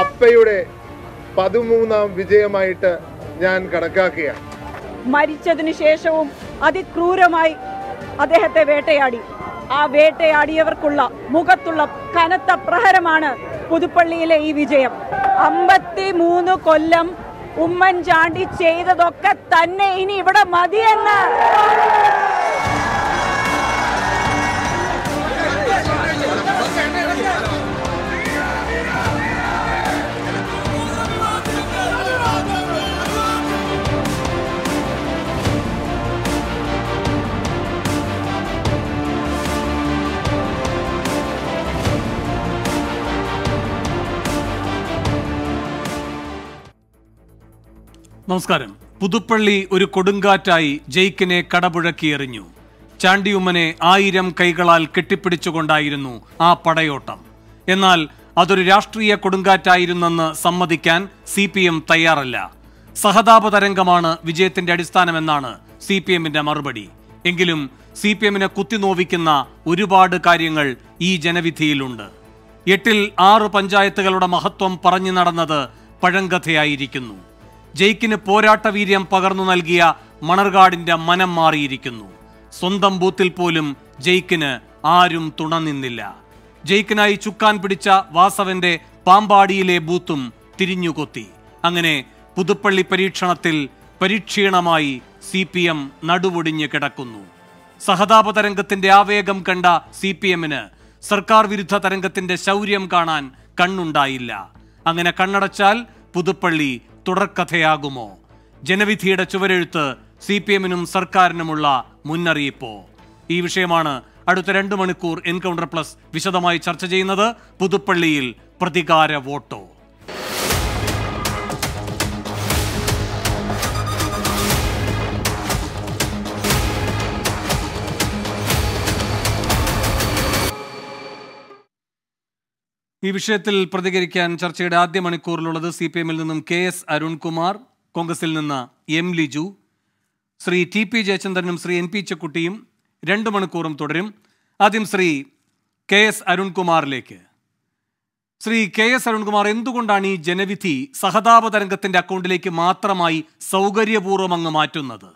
അപ്പയുടെ പതിമൂന്നാം വിജയമായിട്ട് ഞാൻ കണക്കാക്കിയ മരിച്ചതിനു ശേഷവും അതിക്രൂരമായി അദ്ദേഹത്തെ വേട്ടയാടി ആ വേട്ടയാടിയവർക്കുള്ള മുഖത്തുള്ള കനത്ത പ്രഹരമാണ് പുതുപ്പള്ളിയിലെ ഈ വിജയം അമ്പത്തി കൊല്ലം ഉമ്മൻചാണ്ടി ചെയ്തതൊക്കെ തന്നെ ഇനി ഇവിടെ മതിയെന്ന് നമസ്കാരം പുതുപ്പള്ളി ഒരു കൊടുങ്കാറ്റായി ജയ്ക്കിനെ കടപുഴക്കിയെറിഞ്ഞു ചാണ്ടിയുമ്മനെ ആയിരം കൈകളാൽ കെട്ടിപ്പിടിച്ചുകൊണ്ടായിരുന്നു ആ പടയോട്ടം എന്നാൽ അതൊരു രാഷ്ട്രീയ കൊടുങ്കാറ്റായിരുന്നെന്ന് സമ്മതിക്കാൻ സി പി എം തയ്യാറല്ല സഹതാപ തരംഗമാണ് വിജയത്തിന്റെ അടിസ്ഥാനമെന്നാണ് സി പി എമ്മിന്റെ മറുപടി എങ്കിലും സി പി എമ്മിനെ കുത്തിനോവിക്കുന്ന ഒരുപാട് കാര്യങ്ങൾ ഈ ജനവിധിയിലുണ്ട് എട്ടിൽ ആറ് പഞ്ചായത്തുകളുടെ മഹത്വം പറഞ്ഞു നടന്നത് പഴങ്കഥയായിരിക്കുന്നു ജയ്ക്കിന് പോരാട്ടവീര്യം പകർന്നു നൽകിയ മണർകാടിന്റെ മനം മാറിയിരിക്കുന്നു സ്വന്തം ബൂത്തിൽ പോലും ജയ്ക്കിന് ആരും തുണനിന്നില്ല ജയ്ക്കിനായി ചുക്കാൻ പിടിച്ച വാസവന്റെ പാമ്പാടിയിലെ ബൂത്തും തിരിഞ്ഞുകൊത്തി അങ്ങനെ പുതുപ്പള്ളി പരീക്ഷണത്തിൽ പരിക്ഷീണമായി സി പി എം നടുവൊടിഞ്ഞ് കിടക്കുന്നു സഹതാപ തരംഗത്തിന്റെ ആവേഗം കണ്ട സി പി എമ്മിന് സർക്കാർ വിരുദ്ധ തരംഗത്തിന്റെ ശൗര്യം കാണാൻ കണ്ണുണ്ടായില്ല അങ്ങനെ കണ്ണടച്ചാൽ പുതുപ്പള്ളി തുടർക്കഥയാകുമോ ജനവിധിയുടെ ചുവരെഴുത്ത് സി പി എമ്മിനും സർക്കാരിനുമുള്ള മുന്നറിയിപ്പോ ഈ വിഷയമാണ് അടുത്ത രണ്ട് മണിക്കൂർ എൻകൗണ്ടർ പ്ലസ് വിശദമായി ചർച്ച ചെയ്യുന്നത് പുതുപ്പള്ളിയിൽ പ്രതികാര വോട്ടോ ഈ വിഷയത്തിൽ പ്രതികരിക്കാൻ ചർച്ചയുടെ ആദ്യ മണിക്കൂറിലുള്ളത് സി പി എമ്മിൽ നിന്നും കെ എസ് അരുൺകുമാർ കോൺഗ്രസിൽ നിന്ന് M Liju Shri T P ജയചന്ദ്രനും ശ്രീ എൻ പി ചെക്കുട്ടിയും രണ്ട് മണിക്കൂറും തുടരും ആദ്യം ശ്രീ കെ എസ് അരുൺകുമാറിലേക്ക് ശ്രീ കെ എസ് അരുൺകുമാർ എന്തുകൊണ്ടാണ് ഈ ജനവിധി സഹതാപ തരംഗത്തിന്റെ അക്കൗണ്ടിലേക്ക് മാത്രമായി സൗകര്യപൂർവ്വം അങ്ങ് മാറ്റുന്നത്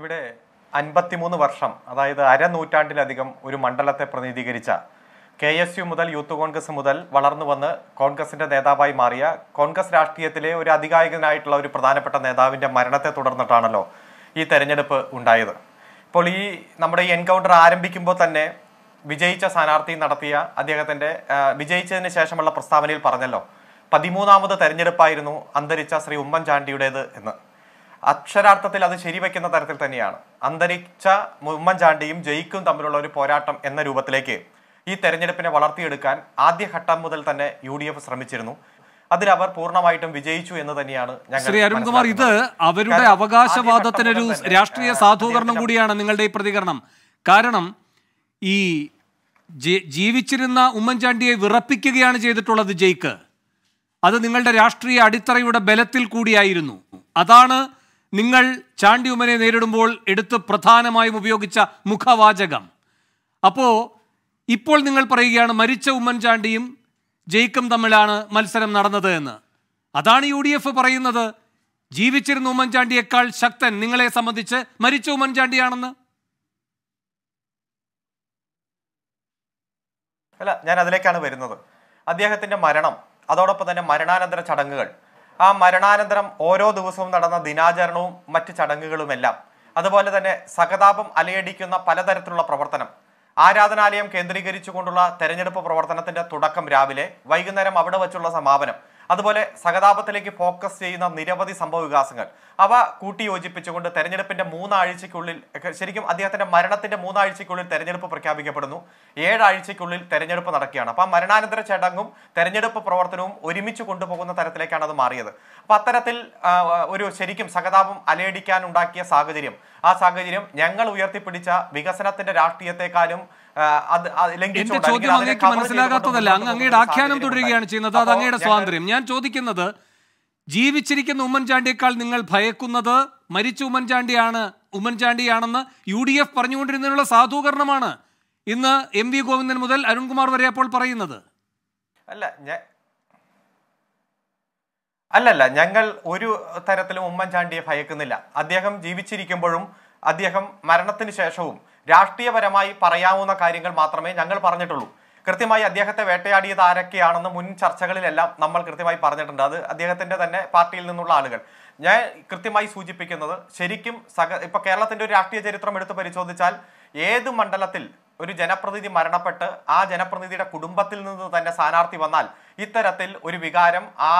ഇവിടെ അൻപത്തിമൂന്ന് വർഷം അതായത് അരനൂറ്റാണ്ടിലധികം ഒരു മണ്ഡലത്തെ പ്രതിനിധീകരിച്ച കെ എസ് യു മുതൽ യൂത്ത് കോൺഗ്രസ് മുതൽ വളർന്നു വന്ന് കോൺഗ്രസിന്റെ നേതാവായി മാറിയ കോൺഗ്രസ് രാഷ്ട്രീയത്തിലെ ഒരു അധികായകനായിട്ടുള്ള ഒരു പ്രധാനപ്പെട്ട നേതാവിന്റെ മരണത്തെ തുടർന്നിട്ടാണല്ലോ ഈ തെരഞ്ഞെടുപ്പ് ഉണ്ടായത് ഇപ്പോൾ ഈ നമ്മുടെ ഈ എൻകൗണ്ടർ ആരംഭിക്കുമ്പോൾ തന്നെ വിജയിച്ച സ്ഥാനാർത്ഥി നടത്തിയ അദ്ദേഹത്തിന്റെ വിജയിച്ചതിന് ശേഷമുള്ള പ്രസ്താവനയിൽ പറഞ്ഞല്ലോ പതിമൂന്നാമത് തെരഞ്ഞെടുപ്പായിരുന്നു അന്തരിച്ച ശ്രീ ഉമ്മൻചാണ്ടിയുടേത് എന്ന് അക്ഷരാർത്ഥത്തിൽ അത് ശരിവെക്കുന്ന തരത്തിൽ തന്നെയാണ് അന്തരിച്ച ഉമ്മൻചാണ്ടിയും ജയിക്കും തമ്മിലുള്ള ഒരു പോരാട്ടം എന്ന രൂപത്തിലേക്ക് ഈ തെരഞ്ഞെടുപ്പിനെ വളർത്തിയെടുക്കാൻ ആദ്യഘട്ടം മുതൽ തന്നെ യു ഡി എഫ് ശ്രമിച്ചിരുന്നു അതിൽ അവർ പൂർണ്ണമായിട്ടും വിജയിച്ചു എന്ന് തന്നെയാണ് ശ്രീ അരുൺകുമാർ ഇത് അവരുടെ അവകാശവാദത്തിനൊരു രാഷ്ട്രീയ സാധൂകരണം കൂടിയാണ് നിങ്ങളുടെ ഈ പ്രതികരണം കാരണം ഈ ജീവിച്ചിരുന്ന ഉമ്മൻചാണ്ടിയെ വിറപ്പിക്കുകയാണ് ചെയ്തിട്ടുള്ളത് ജയ്ക്ക് അത് നിങ്ങളുടെ രാഷ്ട്രീയ അടിത്തറയുടെ ബലത്തിൽ കൂടിയായിരുന്നു അതാണ് നിങ്ങൾ ചാണ്ടിയുമനെ നേരിടുമ്പോൾ എടുത്ത് പ്രധാനമായും ഉപയോഗിച്ച മുഖവാചകം അപ്പോൾ ഇപ്പോൾ നിങ്ങൾ പറയുകയാണ് മരിച്ച ഉമ്മൻചാണ്ടിയും ജയിക്കും തമ്മിലാണ് മത്സരം നടന്നത് എന്ന് അതാണ് യു ഡി എഫ് പറയുന്നത് ജീവിച്ചിരുന്ന ഉമ്മൻചാണ്ടിയേക്കാൾ ശക്തൻ നിങ്ങളെ സംബന്ധിച്ച് മരിച്ച ഉമ്മൻചാണ്ടിയാണെന്ന് അല്ല ഞാൻ അതിലേക്കാണ് വരുന്നത് അദ്ദേഹത്തിന്റെ മരണം അതോടൊപ്പം തന്നെ മരണാനന്തര ചടങ്ങുകൾ ആ മരണാനന്തരം ഓരോ ദിവസവും നടന്ന ദിനാചരണവും മറ്റ് ചടങ്ങുകളുമെല്ലാം അതുപോലെ തന്നെ സഹതാപം അലയടിക്കുന്ന പലതരത്തിലുള്ള പ്രവർത്തനം ആരാധനാലയം കേന്ദ്രീകരിച്ചുകൊണ്ടുള്ള തെരഞ്ഞെടുപ്പ് പ്രവർത്തനത്തിന്റെ തുടക്കം രാവിലെ വൈകുന്നേരം അവിടെ വച്ചുള്ള സമാപനം അതുപോലെ സഹതാപത്തിലേക്ക് ഫോക്കസ് ചെയ്യുന്ന നിരവധി സംഭവ വികാസങ്ങൾ അവ കൂട്ടിയോജിപ്പിച്ചുകൊണ്ട് തെരഞ്ഞെടുപ്പിന്റെ മൂന്നാഴ്ചയ്ക്കുള്ളിൽ ശരിക്കും അദ്ദേഹത്തിന്റെ മരണത്തിന്റെ മൂന്നാഴ്ചയ്ക്കുള്ളിൽ തെരഞ്ഞെടുപ്പ് പ്രഖ്യാപിക്കപ്പെടുന്നു ഏഴാഴ്ചയ്ക്കുള്ളിൽ തെരഞ്ഞെടുപ്പ് നടക്കുകയാണ് അപ്പം മരണാനന്തര ചടങ്ങും തെരഞ്ഞെടുപ്പ് പ്രവർത്തനവും ഒരുമിച്ച് കൊണ്ടുപോകുന്ന തരത്തിലേക്കാണ് അത് മാറിയത് അപ്പം അത്തരത്തിൽ ഒരു ശരിക്കും സഹതാപം ഉണ്ടാക്കിയ സാഹചര്യം ആ സാഹചര്യം ഞങ്ങൾ ഉയർത്തിപ്പിടിച്ച വികസനത്തിന്റെ രാഷ്ട്രീയത്തെക്കാളും എന്റെ ചോദ്യം അങ്ങേക്ക് മനസ്സിലാകാത്തതല്ല അങ്ങ് അങ്ങയുടെ ആഖ്യാനം തുടരുകയാണ് ചെയ്യുന്നത് അത് അങ്ങയുടെ സ്വാതന്ത്ര്യം ഞാൻ ചോദിക്കുന്നത് ജീവിച്ചിരിക്കുന്ന ഉമ്മൻചാണ്ടിയേക്കാൾ നിങ്ങൾ ഭയക്കുന്നത് മരിച്ച ഉമ്മൻചാണ്ടിയാണ് ഉമ്മൻചാണ്ടിയാണെന്ന് യു ഡി എഫ് പറഞ്ഞുകൊണ്ടിരുന്നതിനുള്ള സാധൂകരണമാണ് ഇന്ന് എം വി ഗോവിന്ദൻ മുതൽ അരുൺകുമാർ വരെ അപ്പോൾ പറയുന്നത് അല്ല ഞാൻ അല്ലല്ല ഞങ്ങൾ ഒരു തരത്തിലും ഉമ്മൻചാണ്ടിയെ ഭയക്കുന്നില്ല അദ്ദേഹം ജീവിച്ചിരിക്കുമ്പോഴും അദ്ദേഹം മരണത്തിന് ശേഷവും രാഷ്ട്രീയപരമായി പറയാവുന്ന കാര്യങ്ങൾ മാത്രമേ ഞങ്ങൾ പറഞ്ഞിട്ടുള്ളൂ കൃത്യമായി അദ്ദേഹത്തെ വേട്ടയാടിയത് ആരൊക്കെയാണെന്ന് മുൻ ചർച്ചകളിലെല്ലാം നമ്മൾ കൃത്യമായി പറഞ്ഞിട്ടുണ്ട് അത് അദ്ദേഹത്തിൻ്റെ തന്നെ പാർട്ടിയിൽ നിന്നുള്ള ആളുകൾ ഞാൻ കൃത്യമായി സൂചിപ്പിക്കുന്നത് ശരിക്കും സക ഇപ്പൊ കേരളത്തിന്റെ ഒരു രാഷ്ട്രീയ ചരിത്രം എടുത്ത് പരിശോധിച്ചാൽ ഏത് മണ്ഡലത്തിൽ ഒരു ജനപ്രതിനിധി മരണപ്പെട്ട് ആ ജനപ്രതിനിധിയുടെ കുടുംബത്തിൽ നിന്ന് തന്നെ സ്ഥാനാർത്ഥി വന്നാൽ ഇത്തരത്തിൽ ഒരു വികാരം ആ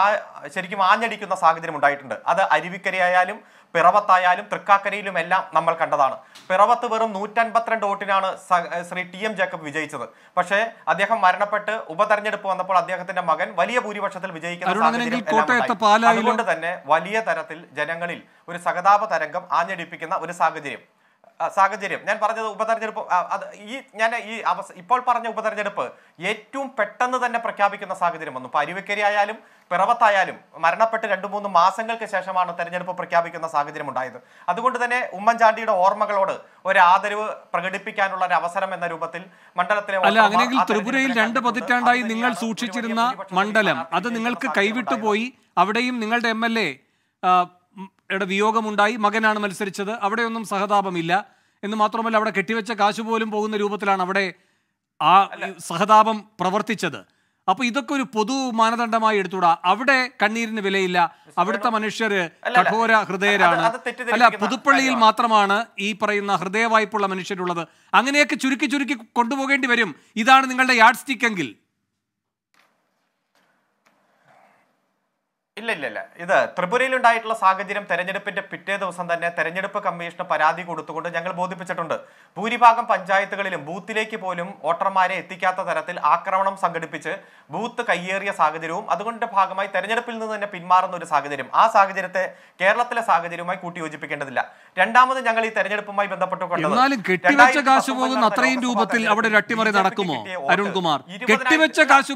ശരിക്കും ആഞ്ഞടിക്കുന്ന സാഹചര്യം ഉണ്ടായിട്ടുണ്ട് അത് അരുവിക്കരയായാലും പിറവത്തായാലും തൃക്കാക്കരയിലും എല്ലാം നമ്മൾ കണ്ടതാണ് പിറവത്ത് വെറും നൂറ്റൻപത്തിരണ്ട് വോട്ടിനാണ് ശ്രീ ടി എം ജേക്കബ് വിജയിച്ചത് പക്ഷേ അദ്ദേഹം മരണപ്പെട്ട് ഉപതെരഞ്ഞെടുപ്പ് വന്നപ്പോൾ അദ്ദേഹത്തിന്റെ മകൻ വലിയ ഭൂരിപക്ഷത്തിൽ വിജയിക്കുന്ന അതുകൊണ്ട് തന്നെ വലിയ തരത്തിൽ ജനങ്ങളിൽ ഒരു സഹതാപ തരംഗം ആഞ്ഞടിപ്പിക്കുന്ന ഒരു സാഹചര്യം സാഹചര്യം ഞാൻ പറഞ്ഞത് ഉപതെരഞ്ഞെടുപ്പ് അത് ഈ ഞാൻ ഈ അവസ ഇപ്പോൾ പറഞ്ഞ ഉപതെരഞ്ഞെടുപ്പ് ഏറ്റവും പെട്ടെന്ന് തന്നെ പ്രഖ്യാപിക്കുന്ന സാഹചര്യം വന്നു അരുവിക്കരി ആയാലും പിറവത്തായാലും മരണപ്പെട്ട് രണ്ട് മൂന്ന് മാസങ്ങൾക്ക് ശേഷമാണ് തെരഞ്ഞെടുപ്പ് പ്രഖ്യാപിക്കുന്ന സാഹചര്യം ഉണ്ടായത് അതുകൊണ്ട് തന്നെ ഉമ്മൻചാണ്ടിയുടെ ഓർമ്മകളോട് ഒരു ആദരവ് പ്രകടിപ്പിക്കാനുള്ള ഒരു അവസരം എന്ന രൂപത്തിൽ മണ്ഡലത്തിലെ അല്ല അങ്ങനെയെങ്കിൽ ത്രിപുരയിൽ രണ്ട് പതിറ്റാണ്ടായി നിങ്ങൾ സൂക്ഷിച്ചിരുന്ന മണ്ഡലം അത് നിങ്ങൾക്ക് കൈവിട്ടുപോയി അവിടെയും നിങ്ങളുടെ എം എൽ എ യുടെ വിയോഗമുണ്ടായി മകനാണ് മത്സരിച്ചത് അവിടെയൊന്നും സഹതാപമില്ല എന്ന് മാത്രമല്ല അവിടെ കെട്ടിവെച്ച കാശ് പോലും പോകുന്ന രൂപത്തിലാണ് അവിടെ ആ സഹതാപം പ്രവർത്തിച്ചത് അപ്പൊ ഇതൊക്കെ ഒരു പൊതു മാനദണ്ഡമായി എടുത്തുകൂടാ അവിടെ കണ്ണീരിന് വിലയില്ല അവിടുത്തെ മനുഷ്യര് കഠോര ഹൃദയരാണ് അല്ല പുതുപ്പള്ളിയിൽ മാത്രമാണ് ഈ പറയുന്ന ഹൃദയവായ്പുള്ള മനുഷ്യരുള്ളത് അങ്ങനെയൊക്കെ ചുരുക്കി ചുരുക്കി കൊണ്ടുപോകേണ്ടി വരും ഇതാണ് നിങ്ങളുടെ യാഡ് എങ്കിൽ ഇല്ല ഇല്ല ഇല്ല ഇത് ത്രിപുരയിൽ ഉണ്ടായിട്ടുള്ള സാഹചര്യം തെരഞ്ഞെടുപ്പിന്റെ പിറ്റേ ദിവസം തന്നെ തെരഞ്ഞെടുപ്പ് കമ്മീഷന് പരാതി കൊടുത്തുകൊണ്ട് ഞങ്ങൾ ബോധിപ്പിച്ചിട്ടുണ്ട് ഭൂരിഭാഗം പഞ്ചായത്തുകളിലും ബൂത്തിലേക്ക് പോലും വോട്ടർമാരെ എത്തിക്കാത്ത തരത്തിൽ ആക്രമണം സംഘടിപ്പിച്ച് ബൂത്ത് കയ്യേറിയ സാഹചര്യവും അതുകൊണ്ട് ഭാഗമായി തെരഞ്ഞെടുപ്പിൽ നിന്ന് തന്നെ പിന്മാറുന്ന ഒരു സാഹചര്യം ആ സാഹചര്യത്തെ കേരളത്തിലെ സാഹചര്യവുമായി കൂട്ടിയോജിപ്പിക്കേണ്ടതില്ല രണ്ടാമത് ഞങ്ങൾ ഈ തെരഞ്ഞെടുപ്പുമായി ബന്ധപ്പെട്ടുകൊണ്ട് അത്രയും രൂപത്തിൽ അവിടെ അട്ടിമറി നടക്കുമോ അരുൺകുമാർ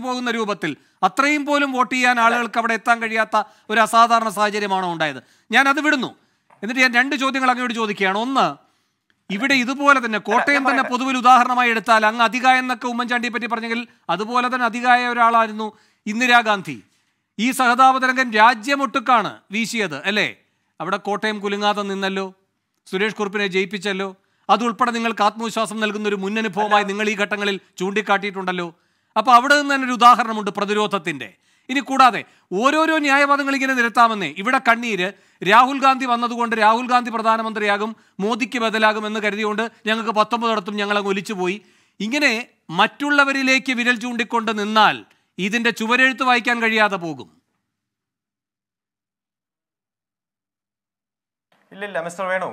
പോകുന്ന രൂപത്തിൽ അത്രയും പോലും വോട്ട് ചെയ്യാൻ ആളുകൾക്ക് അവിടെ എത്താൻ കഴിയാത്ത ഒരു അസാധാരണ സാഹചര്യമാണോ ഉണ്ടായത് ഞാൻ അത് വിടുന്നു എന്നിട്ട് ഞാൻ രണ്ട് ചോദ്യങ്ങൾ അങ്ങോട്ട് ചോദിക്കുകയാണ് ഒന്ന് ഇവിടെ ഇതുപോലെ തന്നെ കോട്ടയം തന്നെ പൊതുവിൽ ഉദാഹരണമായി എടുത്താൽ അങ്ങ് അധികായ എന്നൊക്കെ ഉമ്മൻചാണ്ടിയെ പറ്റി പറഞ്ഞെങ്കിൽ അതുപോലെ തന്നെ അധികായ ഒരാളായിരുന്നു ഇന്ദിരാഗാന്ധി ഈ സഹതാപതരംഗൻ രാജ്യമൊട്ടുക്കാണ് വീശിയത് അല്ലേ അവിടെ കോട്ടയം കുലുങ്ങാതെ നിന്നല്ലോ സുരേഷ് കുറുപ്പിനെ ജയിപ്പിച്ചല്ലോ അതുൾപ്പെടെ നിങ്ങൾക്ക് ആത്മവിശ്വാസം നൽകുന്ന ഒരു മുന്നനുഭവമായി നിങ്ങൾ ഈ ഘട്ടങ്ങളിൽ ചൂണ്ടിക്കാട്ടിയിട്ടുണ്ടല്ലോ അപ്പോൾ അവിടെ നിന്ന് തന്നെ ഒരു ഉദാഹരണമുണ്ട് പ്രതിരോധത്തിൻ്റെ ഇനി കൂടാതെ ഓരോരോ ന്യായവാദങ്ങൾ ഇങ്ങനെ നിരത്താമെന്നേ ഇവിടെ കണ്ണീര് രാഹുൽ ഗാന്ധി വന്നതുകൊണ്ട് രാഹുൽ ഗാന്ധി പ്രധാനമന്ത്രിയാകും മോദിക്ക് ബദലാകും എന്ന് കരുതിയുകൊണ്ട് ഞങ്ങൾക്ക് പത്തൊമ്പതിടത്തും ഞങ്ങളങ്ങ് ഒലിച്ചുപോയി ഇങ്ങനെ മറ്റുള്ളവരിലേക്ക് വിരൽ ചൂണ്ടിക്കൊണ്ട് നിന്നാൽ ഇതിൻ്റെ ചുവരെഴുത്ത് വായിക്കാൻ കഴിയാതെ പോകും ഇല്ലില്ല മിസ്റ്റർ വേണു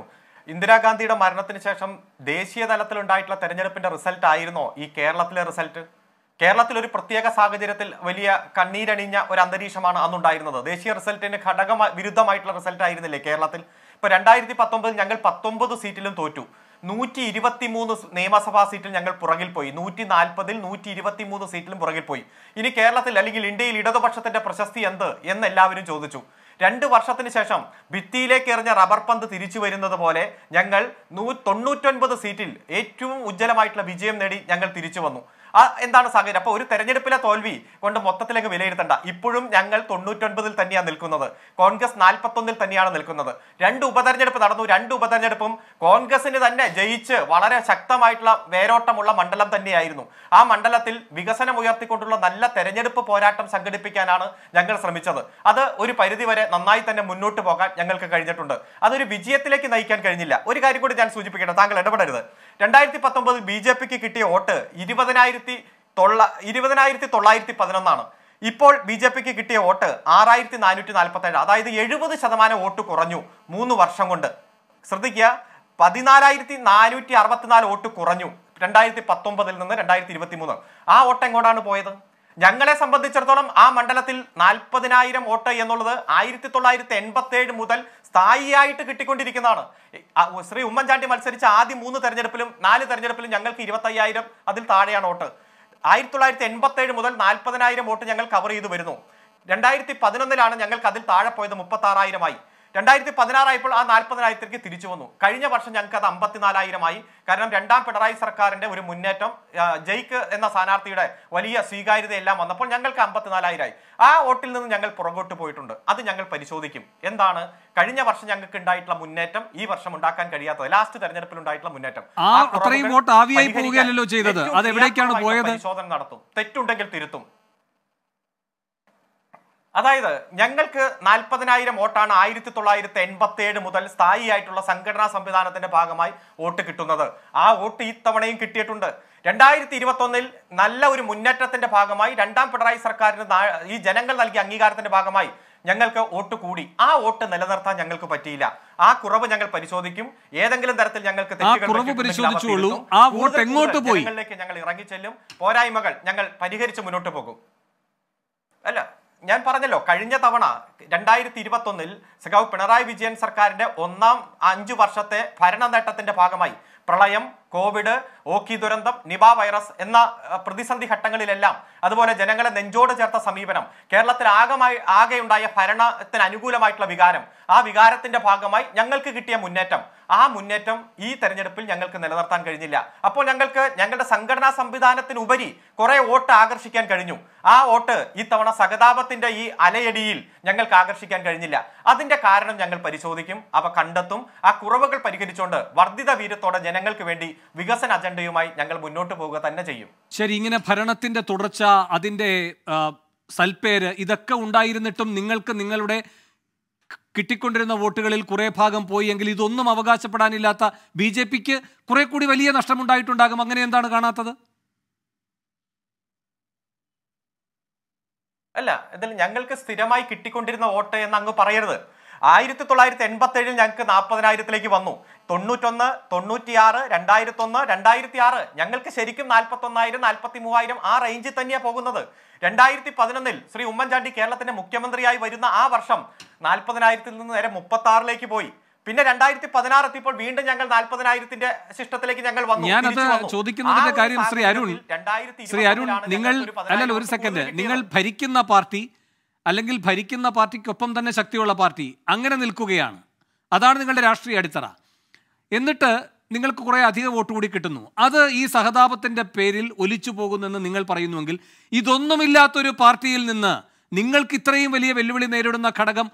ഇന്ദിരാഗാന്ധിയുടെ മരണത്തിന് ശേഷം ദേശീയ തലത്തിലുണ്ടായിട്ടുള്ള തെരഞ്ഞെടുപ്പിന്റെ റിസൾട്ട് ആയിരുന്നോ ഈ കേരളത്തിലെ റിസൾട്ട് കേരളത്തിൽ ഒരു പ്രത്യേക സാഹചര്യത്തിൽ വലിയ കണ്ണീരണിഞ്ഞ ഒരു അന്തരീക്ഷമാണ് അന്നുണ്ടായിരുന്നത് ദേശീയ റിസൾട്ടിന് ഘടക വിരുദ്ധമായിട്ടുള്ള റിസൾട്ട് ആയിരുന്നില്ലേ കേരളത്തിൽ ഇപ്പൊ രണ്ടായിരത്തി പത്തൊമ്പതിൽ ഞങ്ങൾ പത്തൊമ്പത് സീറ്റിലും തോറ്റു നൂറ്റി ഇരുപത്തി മൂന്ന് നിയമസഭാ സീറ്റിൽ ഞങ്ങൾ പുറകിൽ പോയി നൂറ്റി നാൽപ്പതിൽ നൂറ്റി ഇരുപത്തി മൂന്ന് സീറ്റിലും പുറകിൽ പോയി ഇനി കേരളത്തിൽ അല്ലെങ്കിൽ ഇന്ത്യയിൽ ഇടതുപക്ഷത്തിന്റെ പ്രശസ്തി എന്ത് എന്ന് എല്ലാവരും ചോദിച്ചു രണ്ട് വർഷത്തിന് ശേഷം ഭിത്തിയിലേക്ക് എറിഞ്ഞ റബ്ബർ പന്ത് തിരിച്ചു വരുന്നത് പോലെ ഞങ്ങൾ നൂ തൊണ്ണൂറ്റൊൻപത് സീറ്റിൽ ഏറ്റവും ഉജ്ജ്വലമായിട്ടുള്ള വിജയം നേടി ഞങ്ങൾ തിരിച്ചു വന്നു എന്താണ് സാഹചര്യം അപ്പോൾ ഒരു തെരഞ്ഞെടുപ്പിലെ തോൽവി കൊണ്ട് മൊത്തത്തിലേക്ക് വിലയിരുത്തേണ്ട ഇപ്പോഴും ഞങ്ങൾ തൊണ്ണൂറ്റൊൻപതിൽ തന്നെയാണ് നിൽക്കുന്നത് കോൺഗ്രസ് നാൽപ്പത്തൊന്നിൽ തന്നെയാണ് നിൽക്കുന്നത് രണ്ട് ഉപതെരഞ്ഞെടുപ്പ് നടന്നു രണ്ട് ഉപതെരഞ്ഞെടുപ്പും കോൺഗ്രസിന് തന്നെ ജയിച്ച് വളരെ ശക്തമായിട്ടുള്ള വേരോട്ടമുള്ള മണ്ഡലം തന്നെയായിരുന്നു ആ മണ്ഡലത്തിൽ വികസനം ഉയർത്തിക്കൊണ്ടുള്ള നല്ല തെരഞ്ഞെടുപ്പ് പോരാട്ടം സംഘടിപ്പിക്കാനാണ് ഞങ്ങൾ ശ്രമിച്ചത് അത് ഒരു പരിധിവരെ നന്നായി തന്നെ മുന്നോട്ട് പോകാൻ ഞങ്ങൾക്ക് കഴിഞ്ഞിട്ടുണ്ട് അതൊരു വിജയത്തിലേക്ക് നയിക്കാൻ കഴിഞ്ഞില്ല ഒരു കാര്യം കൂടി ഞാൻ സൂചിപ്പിക്കണം താങ്കൾ ഇടപെടരുത് രണ്ടായിരത്തി പത്തൊമ്പതിൽ ബി ജെ പിക്ക് കിട്ടിയ വോട്ട് ഇരുപതിനായിരത്തി ഇരുപതിനായിരത്തി തൊള്ള ഇരുപതിനായിരത്തി തൊള്ളായിരത്തി പതിനൊന്നാണ് ഇപ്പോൾ ബി ജെ പിക്ക് കിട്ടിയ വോട്ട് ആറായിരത്തി നാനൂറ്റി നാൽപ്പത്തി ഏഴ് അതായത് എഴുപത് ശതമാനം വോട്ട് കുറഞ്ഞു മൂന്ന് വർഷം കൊണ്ട് ശ്രദ്ധിക്കുക പതിനാലായിരത്തി നാനൂറ്റി അറുപത്തിനാല് വോട്ട് കുറഞ്ഞു രണ്ടായിരത്തി പത്തൊമ്പതിൽ നിന്ന് രണ്ടായിരത്തി ഇരുപത്തി മൂന്ന് ആ വോട്ട് എങ്ങോട്ടാണ് പോയത് ഞങ്ങളെ സംബന്ധിച്ചിടത്തോളം ആ മണ്ഡലത്തിൽ നാൽപ്പതിനായിരം വോട്ട് എന്നുള്ളത് ആയിരത്തി തൊള്ളായിരത്തി എൺപത്തി ഏഴ് മുതൽ സ്ഥായിയായിട്ട് കിട്ടിക്കൊണ്ടിരിക്കുന്നതാണ് ശ്രീ ഉമ്മൻചാണ്ടി മത്സരിച്ച ആദ്യ മൂന്ന് തെരഞ്ഞെടുപ്പിലും നാല് തെരഞ്ഞെടുപ്പിലും ഞങ്ങൾക്ക് ഇരുപത്തയ്യായിരം അതിൽ താഴെയാണ് വോട്ട് ആയിരത്തി തൊള്ളായിരത്തി എൺപത്തി ഏഴ് മുതൽ നാൽപ്പതിനായിരം വോട്ട് ഞങ്ങൾ കവർ ചെയ്തു വരുന്നു രണ്ടായിരത്തി പതിനൊന്നിലാണ് ഞങ്ങൾക്ക് അതിൽ താഴെ പോയത് മുപ്പത്തി ആറായിരമായി രണ്ടായിരത്തി പതിനാറായപ്പോൾ ആ നാൽപ്പതിനായിരത്തിലേക്ക് തിരിച്ചു വന്നു കഴിഞ്ഞ വർഷം ഞങ്ങൾക്ക് അത് അമ്പത്തിനാലായിരമായി കാരണം രണ്ടാം പിണറായി സർക്കാരിന്റെ ഒരു മുന്നേറ്റം ജയ്ക്ക് എന്ന സ്ഥാനാർത്ഥിയുടെ വലിയ സ്വീകാര്യതയെല്ലാം വന്നപ്പോൾ ഞങ്ങൾക്ക് അമ്പത്തിനാലായിരമായി ആ വോട്ടിൽ നിന്ന് ഞങ്ങൾ പുറകോട്ട് പോയിട്ടുണ്ട് അത് ഞങ്ങൾ പരിശോധിക്കും എന്താണ് കഴിഞ്ഞ വർഷം ഞങ്ങൾക്ക് ഉണ്ടായിട്ടുള്ള മുന്നേറ്റം ഈ വർഷം ഉണ്ടാക്കാൻ കഴിയാത്തത് ലാസ്റ്റ് തെരഞ്ഞെടുപ്പിൽ ഉണ്ടായിട്ടുള്ള മുന്നേറ്റം വോട്ട് ആവിയായി ചെയ്തത് അത് പരിശോധന നടത്തും തെറ്റുണ്ടെങ്കിൽ തിരുത്തും അതായത് ഞങ്ങൾക്ക് നാൽപ്പതിനായിരം വോട്ടാണ് ആയിരത്തി തൊള്ളായിരത്തി എൺപത്തി ഏഴ് മുതൽ സ്ഥായിയായിട്ടുള്ള സംഘടനാ സംവിധാനത്തിന്റെ ഭാഗമായി വോട്ട് കിട്ടുന്നത് ആ വോട്ട് ഇത്തവണയും കിട്ടിയിട്ടുണ്ട് രണ്ടായിരത്തി ഇരുപത്തൊന്നിൽ നല്ല ഒരു മുന്നേറ്റത്തിന്റെ ഭാഗമായി രണ്ടാം പിണറായി സർക്കാരിന് ഈ ജനങ്ങൾ നൽകിയ അംഗീകാരത്തിന്റെ ഭാഗമായി ഞങ്ങൾക്ക് വോട്ട് കൂടി ആ വോട്ട് നിലനിർത്താൻ ഞങ്ങൾക്ക് പറ്റിയില്ല ആ കുറവ് ഞങ്ങൾ പരിശോധിക്കും ഏതെങ്കിലും തരത്തിൽ ഞങ്ങൾക്ക് ഞങ്ങൾ ഇറങ്ങിച്ചെല്ലും പോരായ്മകൾ ഞങ്ങൾ പരിഹരിച്ച് മുന്നോട്ട് പോകും അല്ല ഞാൻ പറഞ്ഞല്ലോ കഴിഞ്ഞ തവണ രണ്ടായിരത്തി ഇരുപത്തൊന്നിൽ സഖാവ് പിണറായി വിജയൻ സർക്കാരിന്റെ ഒന്നാം അഞ്ചു വർഷത്തെ ഭരണ നേട്ടത്തിന്റെ ഭാഗമായി പ്രളയം കോവിഡ് ഓക്കി ദുരന്തം നിപ വൈറസ് എന്ന പ്രതിസന്ധി ഘട്ടങ്ങളിലെല്ലാം അതുപോലെ ജനങ്ങളെ നെഞ്ചോട് ചേർത്ത സമീപനം കേരളത്തിൽ ആകമായി ആകെയുണ്ടായ ഭരണത്തിന് അനുകൂലമായിട്ടുള്ള വികാരം ആ വികാരത്തിന്റെ ഭാഗമായി ഞങ്ങൾക്ക് കിട്ടിയ മുന്നേറ്റം ആ മുന്നേറ്റം ഈ തെരഞ്ഞെടുപ്പിൽ ഞങ്ങൾക്ക് നിലനിർത്താൻ കഴിഞ്ഞില്ല അപ്പോൾ ഞങ്ങൾക്ക് ഞങ്ങളുടെ സംഘടനാ സംവിധാനത്തിനുപരി കുറെ വോട്ട് ആകർഷിക്കാൻ കഴിഞ്ഞു ആ വോട്ട് തവണ സഹതാപത്തിന്റെ ഈ അലയടിയിൽ ഞങ്ങൾക്ക് ആകർഷിക്കാൻ കഴിഞ്ഞില്ല അതിന്റെ കാരണം ഞങ്ങൾ പരിശോധിക്കും അവ കണ്ടെത്തും ആ കുറവുകൾ പരിഹരിച്ചുകൊണ്ട് വർദ്ധിത വീരത്തോടെ ജനങ്ങൾക്ക് വേണ്ടി വികസന അജണ്ടയുമായി ഞങ്ങൾ മുന്നോട്ട് പോവുക തന്നെ ചെയ്യും ശരി ഇങ്ങനെ ഭരണത്തിന്റെ തുടർച്ച അതിന്റെ സൽപ്പേര് ഇതൊക്കെ ഉണ്ടായിരുന്നിട്ടും നിങ്ങൾക്ക് നിങ്ങളുടെ കിട്ടിക്കൊണ്ടിരുന്ന വോട്ടുകളിൽ കുറേ ഭാഗം പോയി എങ്കിൽ ഇതൊന്നും അവകാശപ്പെടാനില്ലാത്ത ബി ജെ പിക്ക് കുറെ കൂടി വലിയ നഷ്ടമുണ്ടായിട്ടുണ്ടാകും അങ്ങനെ എന്താണ് കാണാത്തത് അല്ല ഇതിൽ ഞങ്ങൾക്ക് സ്ഥിരമായി കിട്ടിക്കൊണ്ടിരുന്ന വോട്ട് എന്ന് അങ്ങ് പറയരുത് ആയിരത്തി തൊള്ളായിരത്തി എൺപത്തി ഏഴിൽ ഞങ്ങൾക്ക് നാൽപ്പതിനായിരത്തിലേക്ക് വന്നു തൊണ്ണൂറ്റൊന്ന് തൊണ്ണൂറ്റിയാറ് രണ്ടായിരത്തൊന്ന് രണ്ടായിരത്തി ആറ് ഞങ്ങൾക്ക് ശരിക്കും നാൽപ്പത്തൊന്നായിരം നാൽപ്പത്തി മൂവായിരം ആ റേഞ്ചിൽ തന്നെയാണ് പോകുന്നത് രണ്ടായിരത്തി പതിനൊന്നിൽ ശ്രീ ഉമ്മൻചാണ്ടി കേരളത്തിന്റെ മുഖ്യമന്ത്രിയായി വരുന്ന ആ വർഷം നാൽപ്പതിനായിരത്തിൽ നിന്ന് നേരെ മുപ്പത്തി ആറിലേക്ക് പോയി പിന്നെ രണ്ടായിരത്തി പതിനാറ് എത്തിയപ്പോൾ വീണ്ടും ഞങ്ങൾ നാൽപ്പതിനായിരത്തിന്റെ ശിഷ്ടത്തിലേക്ക് ഞങ്ങൾ വന്നു ചോദിക്കുന്നതിന്റെ കാര്യം ശ്രീ അരുൺ ശ്രീ അരുൺ നിങ്ങൾ അല്ലല്ല ഒരു സെക്കൻഡ് നിങ്ങൾ ഭരിക്കുന്ന പാർട്ടി അല്ലെങ്കിൽ ഭരിക്കുന്ന പാർട്ടിക്കൊപ്പം തന്നെ ശക്തിയുള്ള പാർട്ടി അങ്ങനെ നിൽക്കുകയാണ് അതാണ് നിങ്ങളുടെ രാഷ്ട്രീയ അടിത്തറ എന്നിട്ട് നിങ്ങൾക്ക് കുറേ അധിക വോട്ട് കൂടി കിട്ടുന്നു അത് ഈ സഹതാപത്തിൻ്റെ പേരിൽ ഒലിച്ചു പോകുന്നെന്ന് നിങ്ങൾ പറയുന്നുവെങ്കിൽ ഇതൊന്നുമില്ലാത്തൊരു പാർട്ടിയിൽ നിന്ന് നിങ്ങൾക്ക് ഇത്രയും വലിയ വെല്ലുവിളി നേരിടുന്ന ഘടകം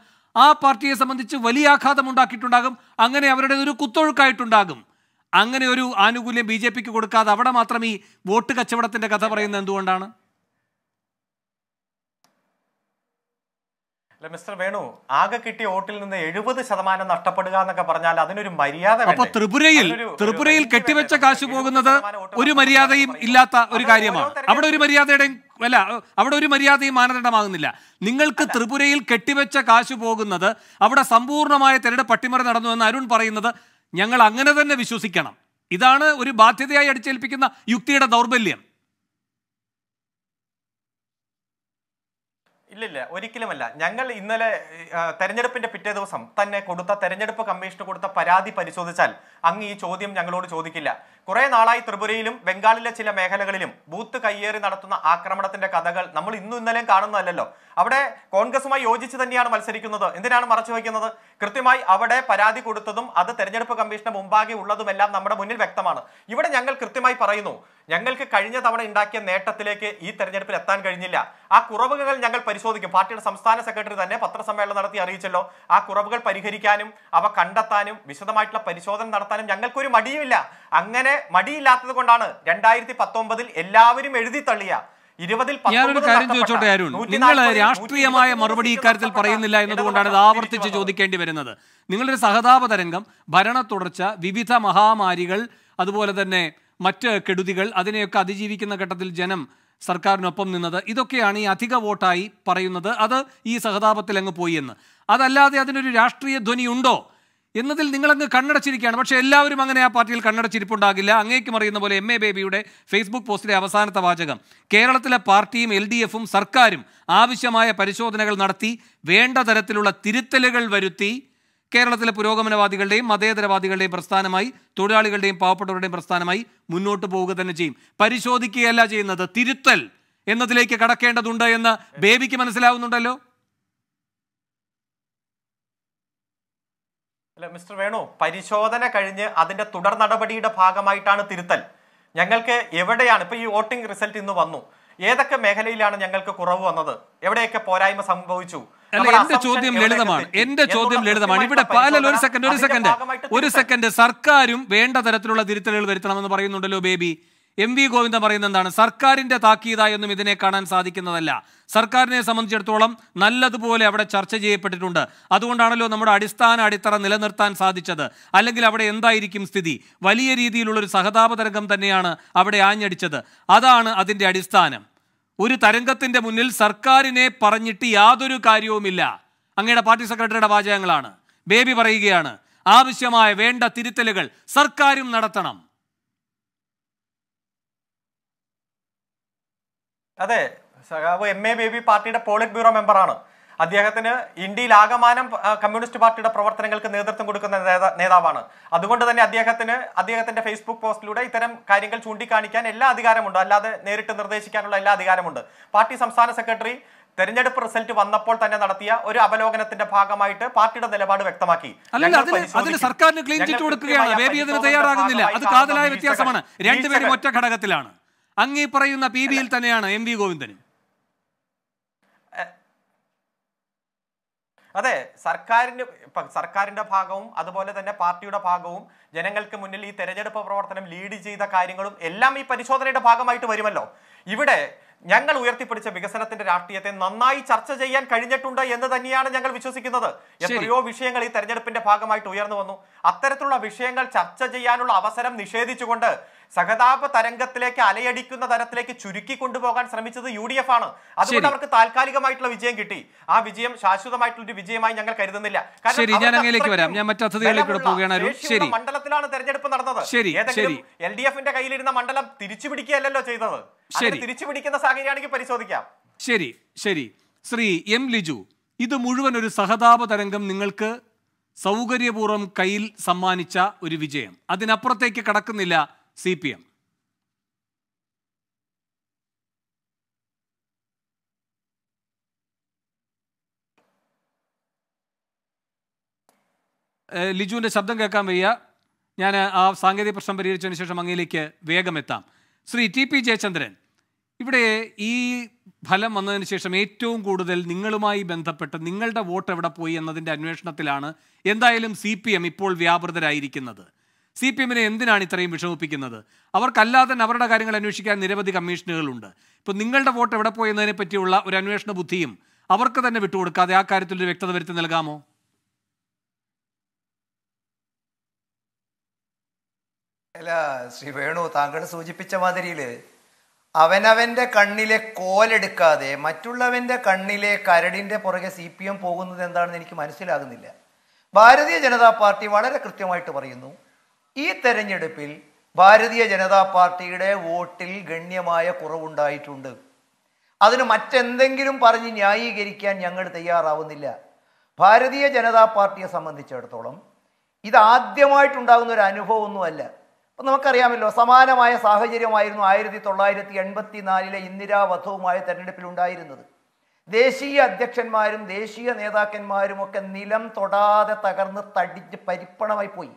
ആ പാർട്ടിയെ സംബന്ധിച്ച് വലിയ ആഘാതം ഉണ്ടാക്കിയിട്ടുണ്ടാകും അങ്ങനെ അവരുടെ ഒരു കുത്തൊഴുക്കായിട്ടുണ്ടാകും അങ്ങനെ ഒരു ആനുകൂല്യം ബി ജെ പിക്ക് കൊടുക്കാതെ അവിടെ മാത്രം ഈ വോട്ട് കച്ചവടത്തിൻ്റെ കഥ പറയുന്നത് എന്തുകൊണ്ടാണ് അല്ല മിസ്റ്റർ വേണു ആകെ കിട്ടിയ വോട്ടിൽ നിന്ന് എഴുപത് ശതമാനം നഷ്ടപ്പെടുക എന്നൊക്കെ പറഞ്ഞാൽ അതിനൊരു മര്യാദ അപ്പൊ ത്രിപുരയിൽ ത്രിപുരയിൽ കെട്ടിവെച്ച കാശ് പോകുന്നത് ഒരു മര്യാദയും ഇല്ലാത്ത ഒരു കാര്യമാണ് അവിടെ ഒരു മര്യാദയുടെ അല്ല അവിടെ ഒരു മര്യാദയും മാനദണ്ഡമാകുന്നില്ല നിങ്ങൾക്ക് ത്രിപുരയിൽ കെട്ടിവെച്ച കാശ് പോകുന്നത് അവിടെ സമ്പൂർണ്ണമായ തെരഞ്ഞെടുപ്പ് പട്ടിമറി നടന്നു എന്ന് അരുൺ പറയുന്നത് ഞങ്ങൾ അങ്ങനെ തന്നെ വിശ്വസിക്കണം ഇതാണ് ഒരു ബാധ്യതയായി അടിച്ചേൽപ്പിക്കുന്ന യുക്തിയുടെ ദൗർബല്യം ഇല്ലില്ല ഒരിക്കലുമല്ല ഞങ്ങൾ ഇന്നലെ തെരഞ്ഞെടുപ്പിന്റെ പിറ്റേ ദിവസം തന്നെ കൊടുത്ത തെരഞ്ഞെടുപ്പ് കമ്മീഷന് കൊടുത്ത പരാതി പരിശോധിച്ചാൽ അങ്ങ് ഈ ചോദ്യം ഞങ്ങളോട് ചോദിക്കില്ല കുറെ നാളായി ത്രിപുരയിലും ബംഗാളിലെ ചില മേഖലകളിലും ബൂത്ത് കയ്യേറി നടത്തുന്ന ആക്രമണത്തിന്റെ കഥകൾ നമ്മൾ ഇന്നും ഇന്നലെയും കാണുന്നതല്ലോ അവിടെ കോൺഗ്രസുമായി യോജിച്ച് തന്നെയാണ് മത്സരിക്കുന്നത് എന്തിനാണ് മറച്ചു വയ്ക്കുന്നത് കൃത്യമായി അവിടെ പരാതി കൊടുത്തതും അത് തെരഞ്ഞെടുപ്പ് കമ്മീഷന് മുമ്പാകെ ഉള്ളതുമെല്ലാം നമ്മുടെ മുന്നിൽ വ്യക്തമാണ് ഇവിടെ ഞങ്ങൾ കൃത്യമായി പറയുന്നു ഞങ്ങൾക്ക് കഴിഞ്ഞ തവണ ഉണ്ടാക്കിയ നേട്ടത്തിലേക്ക് ഈ തെരഞ്ഞെടുപ്പിൽ എത്താൻ കഴിഞ്ഞില്ല ആ കുറവുകൾ ഞങ്ങൾ പരിശോധിക്കും പാർട്ടിയുടെ സംസ്ഥാന സെക്രട്ടറി തന്നെ പത്രസമ്മേളനം നടത്തി അറിയിച്ചല്ലോ ആ കുറവുകൾ പരിഹരിക്കാനും അവ കണ്ടെത്താനും വിശദമായിട്ടുള്ള പരിശോധന നടത്താനും ഞങ്ങൾക്കൊരു മടിയുമില്ല അങ്ങനെ മടിയില്ലാത്തത് കൊണ്ടാണ് രണ്ടായിരത്തി പത്തൊമ്പതിൽ എല്ലാവരും എഴുതി തള്ളിയ ഞാനൊരു കാര്യം ചോദിച്ചോട്ടെ അരുൺ നിങ്ങൾ രാഷ്ട്രീയമായ മറുപടി ഇക്കാര്യത്തിൽ പറയുന്നില്ല എന്നതുകൊണ്ടാണ് ഇത് ആവർത്തിച്ച് ചോദിക്കേണ്ടി വരുന്നത് നിങ്ങളൊരു സഹതാപ തരംഗം ഭരണ തുടർച്ച വിവിധ മഹാമാരികൾ അതുപോലെ തന്നെ മറ്റ് കെടുതികൾ അതിനെയൊക്കെ അതിജീവിക്കുന്ന ഘട്ടത്തിൽ ജനം സർക്കാരിനൊപ്പം നിന്നത് ഇതൊക്കെയാണ് ഈ അധിക വോട്ടായി പറയുന്നത് അത് ഈ സഹതാപത്തിൽ അങ്ങ് പോയി എന്ന് അതല്ലാതെ അതിനൊരു രാഷ്ട്രീയ ധ്വനി ഉണ്ടോ എന്നതിൽ നിങ്ങളങ്ങ് കണ്ണടച്ചിരിക്കുകയാണ് പക്ഷേ എല്ലാവരും അങ്ങനെ ആ പാർട്ടിയിൽ കണ്ണടച്ചിരിപ്പുണ്ടാകില്ല അങ്ങേക്കും അറിയുന്ന പോലെ എം എ ബേബിയുടെ ഫേസ്ബുക്ക് പോസ്റ്റിലെ അവസാനത്തെ വാചകം കേരളത്തിലെ പാർട്ടിയും എൽ ഡി എഫും സർക്കാരും ആവശ്യമായ പരിശോധനകൾ നടത്തി വേണ്ട തരത്തിലുള്ള തിരുത്തലുകൾ വരുത്തി കേരളത്തിലെ പുരോഗമനവാദികളുടെയും മതേതരവാദികളുടെയും പ്രസ്ഥാനമായി തൊഴിലാളികളുടെയും പാവപ്പെട്ടവരുടെയും പ്രസ്ഥാനമായി മുന്നോട്ട് പോവുക തന്നെ ചെയ്യും പരിശോധിക്കുകയല്ല ചെയ്യുന്നത് തിരുത്തൽ എന്നതിലേക്ക് കടക്കേണ്ടതുണ്ട് എന്ന് ബേബിക്ക് മനസ്സിലാവുന്നുണ്ടല്ലോ അല്ല മിസ്റ്റർ വേണു പരിശോധന കഴിഞ്ഞ് അതിന്റെ തുടർ നടപടിയുടെ ഭാഗമായിട്ടാണ് തിരുത്തൽ ഞങ്ങൾക്ക് എവിടെയാണ് ഇപ്പൊ ഈ വോട്ടിംഗ് റിസൾട്ട് ഇന്ന് വന്നു ഏതൊക്കെ മേഖലയിലാണ് ഞങ്ങൾക്ക് കുറവ് വന്നത് എവിടെയൊക്കെ പോരായ്മ സംഭവിച്ചു അല്ല എന്റെ ചോദ്യം ലളിതമാണ് എന്റെ ചോദ്യം ലളിതമാണ് ഇവിടെ പാലൽ ഒരു സെക്കൻഡ് ഒരു സെക്കൻഡ് ഒരു സെക്കൻഡ് സർക്കാരും വേണ്ട തരത്തിലുള്ള തിരുത്തലുകൾ വരുത്തണമെന്ന് പറയുന്നുണ്ടല്ലോ ബേബി എം വി ഗോവിന്ദൻ പറയുന്നത് എന്താണ് സർക്കാരിന്റെ താക്കീതായൊന്നും ഇതിനെ കാണാൻ സാധിക്കുന്നതല്ല സർക്കാരിനെ സംബന്ധിച്ചിടത്തോളം നല്ലതുപോലെ അവിടെ ചർച്ച ചെയ്യപ്പെട്ടിട്ടുണ്ട് അതുകൊണ്ടാണല്ലോ നമ്മുടെ അടിസ്ഥാന അടിത്തറ നിലനിർത്താൻ സാധിച്ചത് അല്ലെങ്കിൽ അവിടെ എന്തായിരിക്കും സ്ഥിതി വലിയ രീതിയിലുള്ള ഒരു സഹതാപതരംഗം തന്നെയാണ് അവിടെ ആഞ്ഞടിച്ചത് അതാണ് അതിൻ്റെ അടിസ്ഥാനം ഒരു തരംഗത്തിൻ്റെ മുന്നിൽ സർക്കാരിനെ പറഞ്ഞിട്ട് യാതൊരു കാര്യവുമില്ല അങ്ങയുടെ പാർട്ടി സെക്രട്ടറിയുടെ വാചകങ്ങളാണ് ബേബി പറയുകയാണ് ആവശ്യമായ വേണ്ട തിരുത്തലുകൾ സർക്കാരും നടത്തണം അതെ സഖാവ് എം എ ബേബി പാർട്ടിയുടെ പോളിറ്റ് ബ്യൂറോ മെമ്പറാണ് അദ്ദേഹത്തിന് ഇന്ത്യയിൽ ആകമാനം കമ്മ്യൂണിസ്റ്റ് പാർട്ടിയുടെ പ്രവർത്തനങ്ങൾക്ക് നേതൃത്വം കൊടുക്കുന്ന നേതാവാണ് അതുകൊണ്ട് തന്നെ അദ്ദേഹത്തിന് അദ്ദേഹത്തിന്റെ ഫേസ്ബുക്ക് പോസ്റ്റിലൂടെ ഇത്തരം കാര്യങ്ങൾ ചൂണ്ടിക്കാണിക്കാൻ എല്ലാ അധികാരമുണ്ട് അല്ലാതെ നേരിട്ട് നിർദ്ദേശിക്കാനുള്ള എല്ലാ അധികാരമുണ്ട് പാർട്ടി സംസ്ഥാന സെക്രട്ടറി തെരഞ്ഞെടുപ്പ് റിസൾട്ട് വന്നപ്പോൾ തന്നെ നടത്തിയ ഒരു അവലോകനത്തിന്റെ ഭാഗമായിട്ട് പാർട്ടിയുടെ നിലപാട് വ്യക്തമാക്കി അതിന് സർക്കാരിന് ക്ലീൻ ചിറ്റ് കൊടുക്കുകയാണ് ബേബി അതിന് തയ്യാറാകുന്നില്ല അത് കാതലായ വ്യത്യാസമാണ് രണ്ടുപേരും ഒറ്റ ഘടകത്തിലാണ് അങ്ങീ പറയുന്ന പി ബിയിൽ തന്നെയാണ് എം വി ഗോവിന്ദനും അതെ സർക്കാരിന്റെ സർക്കാരിന്റെ ഭാഗവും അതുപോലെ തന്നെ പാർട്ടിയുടെ ഭാഗവും ജനങ്ങൾക്ക് മുന്നിൽ ഈ തെരഞ്ഞെടുപ്പ് പ്രവർത്തനം ലീഡ് ചെയ്ത കാര്യങ്ങളും എല്ലാം ഈ പരിശോധനയുടെ ഭാഗമായിട്ട് വരുമല്ലോ ഇവിടെ ഞങ്ങൾ ഉയർത്തിപ്പിടിച്ച വികസനത്തിന്റെ രാഷ്ട്രീയത്തെ നന്നായി ചർച്ച ചെയ്യാൻ കഴിഞ്ഞിട്ടുണ്ട് എന്ന് തന്നെയാണ് ഞങ്ങൾ വിശ്വസിക്കുന്നത് എത്രയോ വിഷയങ്ങൾ ഈ തെരഞ്ഞെടുപ്പിന്റെ ഭാഗമായിട്ട് ഉയർന്നു വന്നു അത്തരത്തിലുള്ള വിഷയങ്ങൾ ചർച്ച ചെയ്യാനുള്ള അവസരം നിഷേധിച്ചുകൊണ്ട് സഹതാപ തരംഗത്തിലേക്ക് അലയടിക്കുന്ന തരത്തിലേക്ക് ചുരുക്കി കൊണ്ടുപോകാൻ ശ്രമിച്ചത് യു ഡി എഫ് ആണ് അതുകൊണ്ട് അവർക്ക് താൽക്കാലികമായിട്ടുള്ള വിജയം കിട്ടി ആ വിജയം ശാശ്വതമായിട്ടുള്ള ഒരു വിജയമായി ഞങ്ങൾ കരുതുന്നില്ല കാരണം മണ്ഡലത്തിലാണ് തെരഞ്ഞെടുപ്പ് നടന്നത് ഏതെങ്കിലും എൽ ഡി എഫിന്റെ കയ്യിലിരുന്ന മണ്ഡലം തിരിച്ചു പിടിക്കുകയല്ലോ ചെയ്തത് തിരിച്ചു പിടിക്കുന്ന സാഹചര്യമാണെങ്കിൽ പരിശോധിക്കാം ശരി ശരി ശ്രീ എം ലിജു ഇത് മുഴുവൻ ഒരു സഹതാപ തരംഗം നിങ്ങൾക്ക് സൗകര്യപൂർവ്വം കയ്യിൽ സമ്മാനിച്ച ഒരു വിജയം അതിനപ്പുറത്തേക്ക് കടക്കുന്നില്ല സി പി എം ലിജുവിൻ്റെ ശബ്ദം കേൾക്കാൻ വയ്യ ഞാൻ ആ സാങ്കേതിക പ്രശ്നം പരിഹരിച്ചതിന് ശേഷം അങ്ങയിലേക്ക് വേഗം എത്താം ശ്രീ ടി പി ജയചന്ദ്രൻ ഇവിടെ ഈ ഫലം വന്നതിന് ശേഷം ഏറ്റവും കൂടുതൽ നിങ്ങളുമായി ബന്ധപ്പെട്ട് നിങ്ങളുടെ വോട്ട് എവിടെ പോയി എന്നതിൻ്റെ അന്വേഷണത്തിലാണ് എന്തായാലും സി ഇപ്പോൾ വ്യാപൃതരായിരിക്കുന്നത് സി പി എമ്മിനെ എന്തിനാണ് ഇത്രയും വിഷമിപ്പിക്കുന്നത് അവർക്കല്ലാതെ തന്നെ അവരുടെ കാര്യങ്ങൾ അന്വേഷിക്കാൻ നിരവധി കമ്മീഷനുകളുണ്ട് ഇപ്പോൾ നിങ്ങളുടെ വോട്ട് എവിടെ പോയെന്നതിനെ പറ്റിയുള്ള ഒരു അന്വേഷണ ബുദ്ധിയും അവർക്ക് തന്നെ വിട്ടുകൊടുക്കാതെ ആ കാര്യത്തിൽ ഒരു വ്യക്തത വരുത്തി നൽകാമോ അല്ല ശ്രീ വേണു താങ്കൾ സൂചിപ്പിച്ച മാതിരിയിൽ അവനവൻ്റെ കണ്ണിലെ കോലെടുക്കാതെ മറ്റുള്ളവൻ്റെ കണ്ണിലെ കരടിൻ്റെ പുറകെ സി പി എം പോകുന്നത് എന്താണെന്ന് എനിക്ക് മനസ്സിലാകുന്നില്ല ഭാരതീയ ജനതാ പാർട്ടി വളരെ കൃത്യമായിട്ട് പറയുന്നു ഈ തെരഞ്ഞെടുപ്പിൽ ഭാരതീയ ജനതാ പാർട്ടിയുടെ വോട്ടിൽ ഗണ്യമായ കുറവുണ്ടായിട്ടുണ്ട് അതിന് മറ്റെന്തെങ്കിലും പറഞ്ഞ് ന്യായീകരിക്കാൻ ഞങ്ങൾ തയ്യാറാവുന്നില്ല ഭാരതീയ ജനതാ പാർട്ടിയെ സംബന്ധിച്ചിടത്തോളം ഇതാദ്യമായിട്ടുണ്ടാകുന്ന ഒരു അനുഭവമൊന്നുമല്ല അപ്പം നമുക്കറിയാമല്ലോ സമാനമായ സാഹചര്യമായിരുന്നു ആയിരത്തി തൊള്ളായിരത്തി എൺപത്തി നാലിലെ ഇന്ദിരാ വധവുമായ തെരഞ്ഞെടുപ്പിലുണ്ടായിരുന്നത് ദേശീയ അധ്യക്ഷന്മാരും ദേശീയ നേതാക്കന്മാരും ഒക്കെ നിലം തൊടാതെ തകർന്ന് തടിച്ച് പരിപ്പണമായി പോയി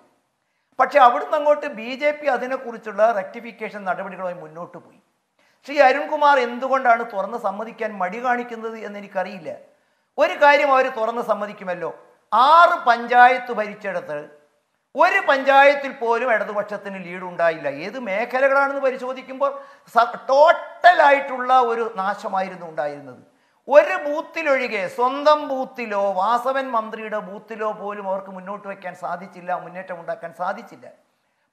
പക്ഷേ അവിടുന്ന് അങ്ങോട്ട് ബി ജെ പി അതിനെക്കുറിച്ചുള്ള റെക്ടിഫിക്കേഷൻ നടപടികളുമായി മുന്നോട്ട് പോയി ശ്രീ അരുൺകുമാർ എന്തുകൊണ്ടാണ് തുറന്ന് സമ്മതിക്കാൻ മടി കാണിക്കുന്നത് എന്ന് എനിക്കറിയില്ല ഒരു കാര്യം അവർ തുറന്ന് സമ്മതിക്കുമല്ലോ ആറ് പഞ്ചായത്ത് ഭരിച്ചെടുത്ത് ഒരു പഞ്ചായത്തിൽ പോലും ഇടതുപക്ഷത്തിന് ലീഡ് ഉണ്ടായില്ല ഏത് മേഖലകളാണെന്ന് പരിശോധിക്കുമ്പോൾ ടോട്ടലായിട്ടുള്ള ഒരു നാശമായിരുന്നു ഉണ്ടായിരുന്നത് ഒരു ബൂത്തിലൊഴികെ സ്വന്തം ബൂത്തിലോ വാസവൻ മന്ത്രിയുടെ ബൂത്തിലോ പോലും അവർക്ക് മുന്നോട്ട് വയ്ക്കാൻ സാധിച്ചില്ല മുന്നേറ്റം ഉണ്ടാക്കാൻ സാധിച്ചില്ല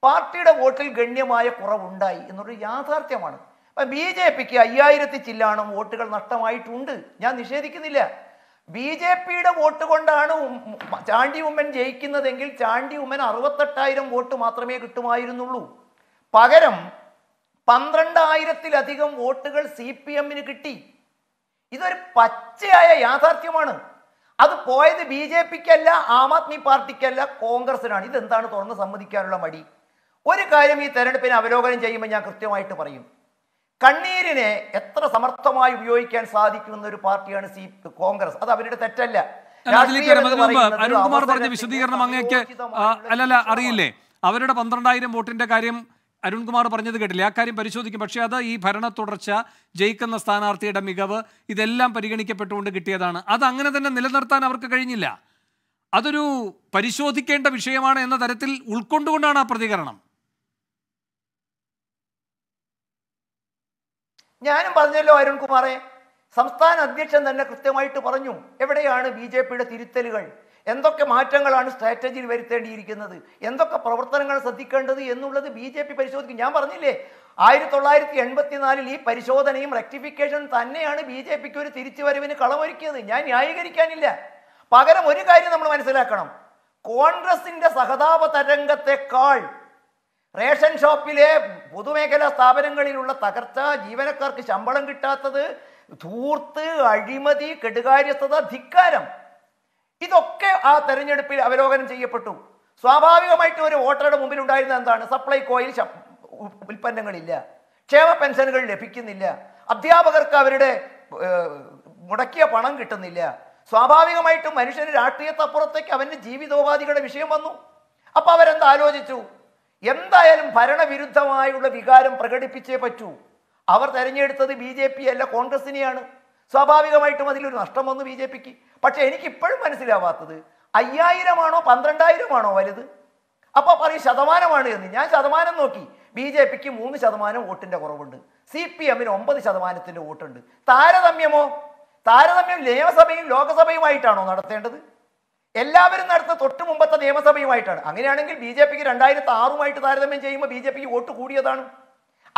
പാർട്ടിയുടെ വോട്ടിൽ ഗണ്യമായ കുറവുണ്ടായി എന്നൊരു യാഥാർത്ഥ്യമാണ് അപ്പം ബി ജെ പിക്ക് അയ്യായിരത്തി ചില്ലാണം വോട്ടുകൾ നഷ്ടമായിട്ടുണ്ട് ഞാൻ നിഷേധിക്കുന്നില്ല ബി ജെ പിയുടെ വോട്ട് കൊണ്ടാണ് ചാണ്ടി ഉമ്മൻ ജയിക്കുന്നതെങ്കിൽ ചാണ്ടി ഉമ്മൻ അറുപത്തെട്ടായിരം വോട്ട് മാത്രമേ കിട്ടുമായിരുന്നുള്ളൂ പകരം പന്ത്രണ്ടായിരത്തിലധികം വോട്ടുകൾ സി പി എമ്മിന് കിട്ടി ഇതൊരു പച്ചയായ യാഥാർത്ഥ്യമാണ് അത് പോയത് ബി ജെ പിക്കല്ല ആം ആദ്മി പാർട്ടിക്കല്ല കോൺഗ്രസിനാണ് ഇതെന്താണ് തുറന്ന് സമ്മതിക്കാനുള്ള മടി ഒരു കാര്യം ഈ തെരഞ്ഞെടുപ്പിനെ അവലോകനം ചെയ്യുമ്പോൾ ഞാൻ കൃത്യമായിട്ട് പറയും കണ്ണീരിനെ എത്ര സമർത്ഥമായി ഉപയോഗിക്കാൻ സാധിക്കുമെന്ന ഒരു പാർട്ടിയാണ് സി കോൺഗ്രസ് അത് അവരുടെ തെറ്റല്ല അരുൺകുമാർ പറഞ്ഞ വിശദീകരണം അങ്ങേക്ക് അല്ലല്ല അറിയില്ലേ അവരുടെ പന്ത്രണ്ടായിരം വോട്ടിന്റെ കാര്യം അരുൺകുമാർ പറഞ്ഞത് കേട്ടില്ല ആ കാര്യം പരിശോധിക്കും പക്ഷേ അത് ഈ ഭരണ തുടർച്ച ജയിക്കുന്ന സ്ഥാനാർത്ഥിയുടെ മികവ് ഇതെല്ലാം പരിഗണിക്കപ്പെട്ടുകൊണ്ട് കിട്ടിയതാണ് അത് അങ്ങനെ തന്നെ നിലനിർത്താൻ അവർക്ക് കഴിഞ്ഞില്ല അതൊരു പരിശോധിക്കേണ്ട വിഷയമാണ് എന്ന തരത്തിൽ ഉൾക്കൊണ്ടുകൊണ്ടാണ് ആ പ്രതികരണം ഞാനും പറഞ്ഞല്ലോ അരുൺകുമാറെ സംസ്ഥാന അധ്യക്ഷൻ തന്നെ കൃത്യമായിട്ട് പറഞ്ഞു എവിടെയാണ് ബി ജെ പിയുടെ തിരുത്തലുകൾ എന്തൊക്കെ മാറ്റങ്ങളാണ് സ്ട്രാറ്റജിയിൽ വരുത്തേണ്ടിയിരിക്കുന്നത് എന്തൊക്കെ പ്രവർത്തനങ്ങൾ ശ്രദ്ധിക്കേണ്ടത് എന്നുള്ളത് ബി ജെ പി പരിശോധിക്കും ഞാൻ പറഞ്ഞില്ലേ ആയിരത്തി തൊള്ളായിരത്തി എൺപത്തിനാലിൽ ഈ പരിശോധനയും റെക്ടിഫിക്കേഷൻ തന്നെയാണ് ബി ജെ പിക്ക് ഒരു തിരിച്ചുവരവിന് കളമൊരുക്കിയത് ഞാൻ ന്യായീകരിക്കാനില്ല പകരം ഒരു കാര്യം നമ്മൾ മനസ്സിലാക്കണം കോൺഗ്രസിന്റെ സഹതാപ തരംഗത്തെക്കാൾ റേഷൻ ഷോപ്പിലെ പൊതുമേഖലാ സ്ഥാപനങ്ങളിലുള്ള തകർച്ച ജീവനക്കാർക്ക് ശമ്പളം കിട്ടാത്തത് ധൂർത്ത് അഴിമതി കെടുകാര്യസ്ഥത ധിക്കാരം ഇതൊക്കെ ആ തെരഞ്ഞെടുപ്പിൽ അവലോകനം ചെയ്യപ്പെട്ടു സ്വാഭാവികമായിട്ട് ഒരു വോട്ടറുടെ മുമ്പിൽ ഉണ്ടായിരുന്ന എന്താണ് സപ്ലൈകോയിൽ ഉൽപ്പന്നങ്ങളില്ല ക്ഷേമ പെൻഷനുകൾ ലഭിക്കുന്നില്ല അധ്യാപകർക്ക് അവരുടെ മുടക്കിയ പണം കിട്ടുന്നില്ല സ്വാഭാവികമായിട്ടും മനുഷ്യന് രാഷ്ട്രീയത്തപ്പുറത്തേക്ക് അവൻ്റെ ജീവിതോപാധികളുടെ വിഷയം വന്നു അപ്പോൾ അവരെന്താലോചിച്ചു എന്തായാലും ഭരണവിരുദ്ധമായുള്ള വികാരം പ്രകടിപ്പിച്ചേ പറ്റൂ അവർ തെരഞ്ഞെടുത്തത് ബി ജെ പി അല്ല കോൺഗ്രസിനെയാണ് സ്വാഭാവികമായിട്ടും അതിലൊരു നഷ്ടം വന്നു ബി ജെ പിക്ക് പക്ഷേ എനിക്കിപ്പോഴും മനസ്സിലാവാത്തത് അയ്യായിരമാണോ പന്ത്രണ്ടായിരമാണോ വലുത് അപ്പോൾ പറയും ശതമാനമാണ് എന്ന് ഞാൻ ശതമാനം നോക്കി ബി ജെ പിക്ക് മൂന്ന് ശതമാനം വോട്ടിൻ്റെ കുറവുണ്ട് സി പി എമ്മിന് ഒമ്പത് ശതമാനത്തിൻ്റെ വോട്ടുണ്ട് താരതമ്യമോ താരതമ്യം നിയമസഭയും ലോകസഭയുമായിട്ടാണോ നടത്തേണ്ടത് എല്ലാവരും നടത്ത തൊട്ട് മുമ്പത്തെ നിയമസഭയുമായിട്ടാണ് അങ്ങനെയാണെങ്കിൽ ബി ജെ പിക്ക് രണ്ടായിരത്തി ആറുമായിട്ട് താരതമ്യം ചെയ്യുമ്പോൾ ബി ജെ പിക്ക് വോട്ട് കൂടിയതാണ്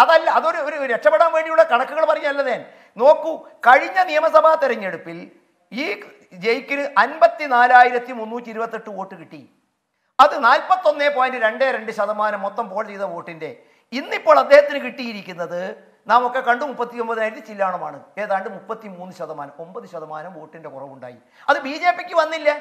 അതല്ല അതൊരു ഒരു രക്ഷപ്പെടാൻ വേണ്ടിയുള്ള കണക്കുകൾ പറഞ്ഞല്ലതേ നോക്കൂ കഴിഞ്ഞ നിയമസഭാ തെരഞ്ഞെടുപ്പിൽ ഈ ജയിക്കിന് അൻപത്തി നാലായിരത്തി മുന്നൂറ്റി ഇരുപത്തെട്ട് വോട്ട് കിട്ടി അത് നാൽപ്പത്തൊന്ന് പോയിന്റ് രണ്ട് രണ്ട് ശതമാനം മൊത്തം പോൾ ചെയ്ത വോട്ടിന്റെ ഇന്നിപ്പോൾ അദ്ദേഹത്തിന് കിട്ടിയിരിക്കുന്നത് നാം ഒക്കെ കണ്ടു മുപ്പത്തി ഒമ്പതിനായിരത്തി ചില്ലാണമാണ് ഏതാണ്ട് മുപ്പത്തി മൂന്ന് ശതമാനം ഒമ്പത് ശതമാനം വോട്ടിന്റെ കുറവുണ്ടായി അത് ബി ജെ പിക്ക് വന്നില്ല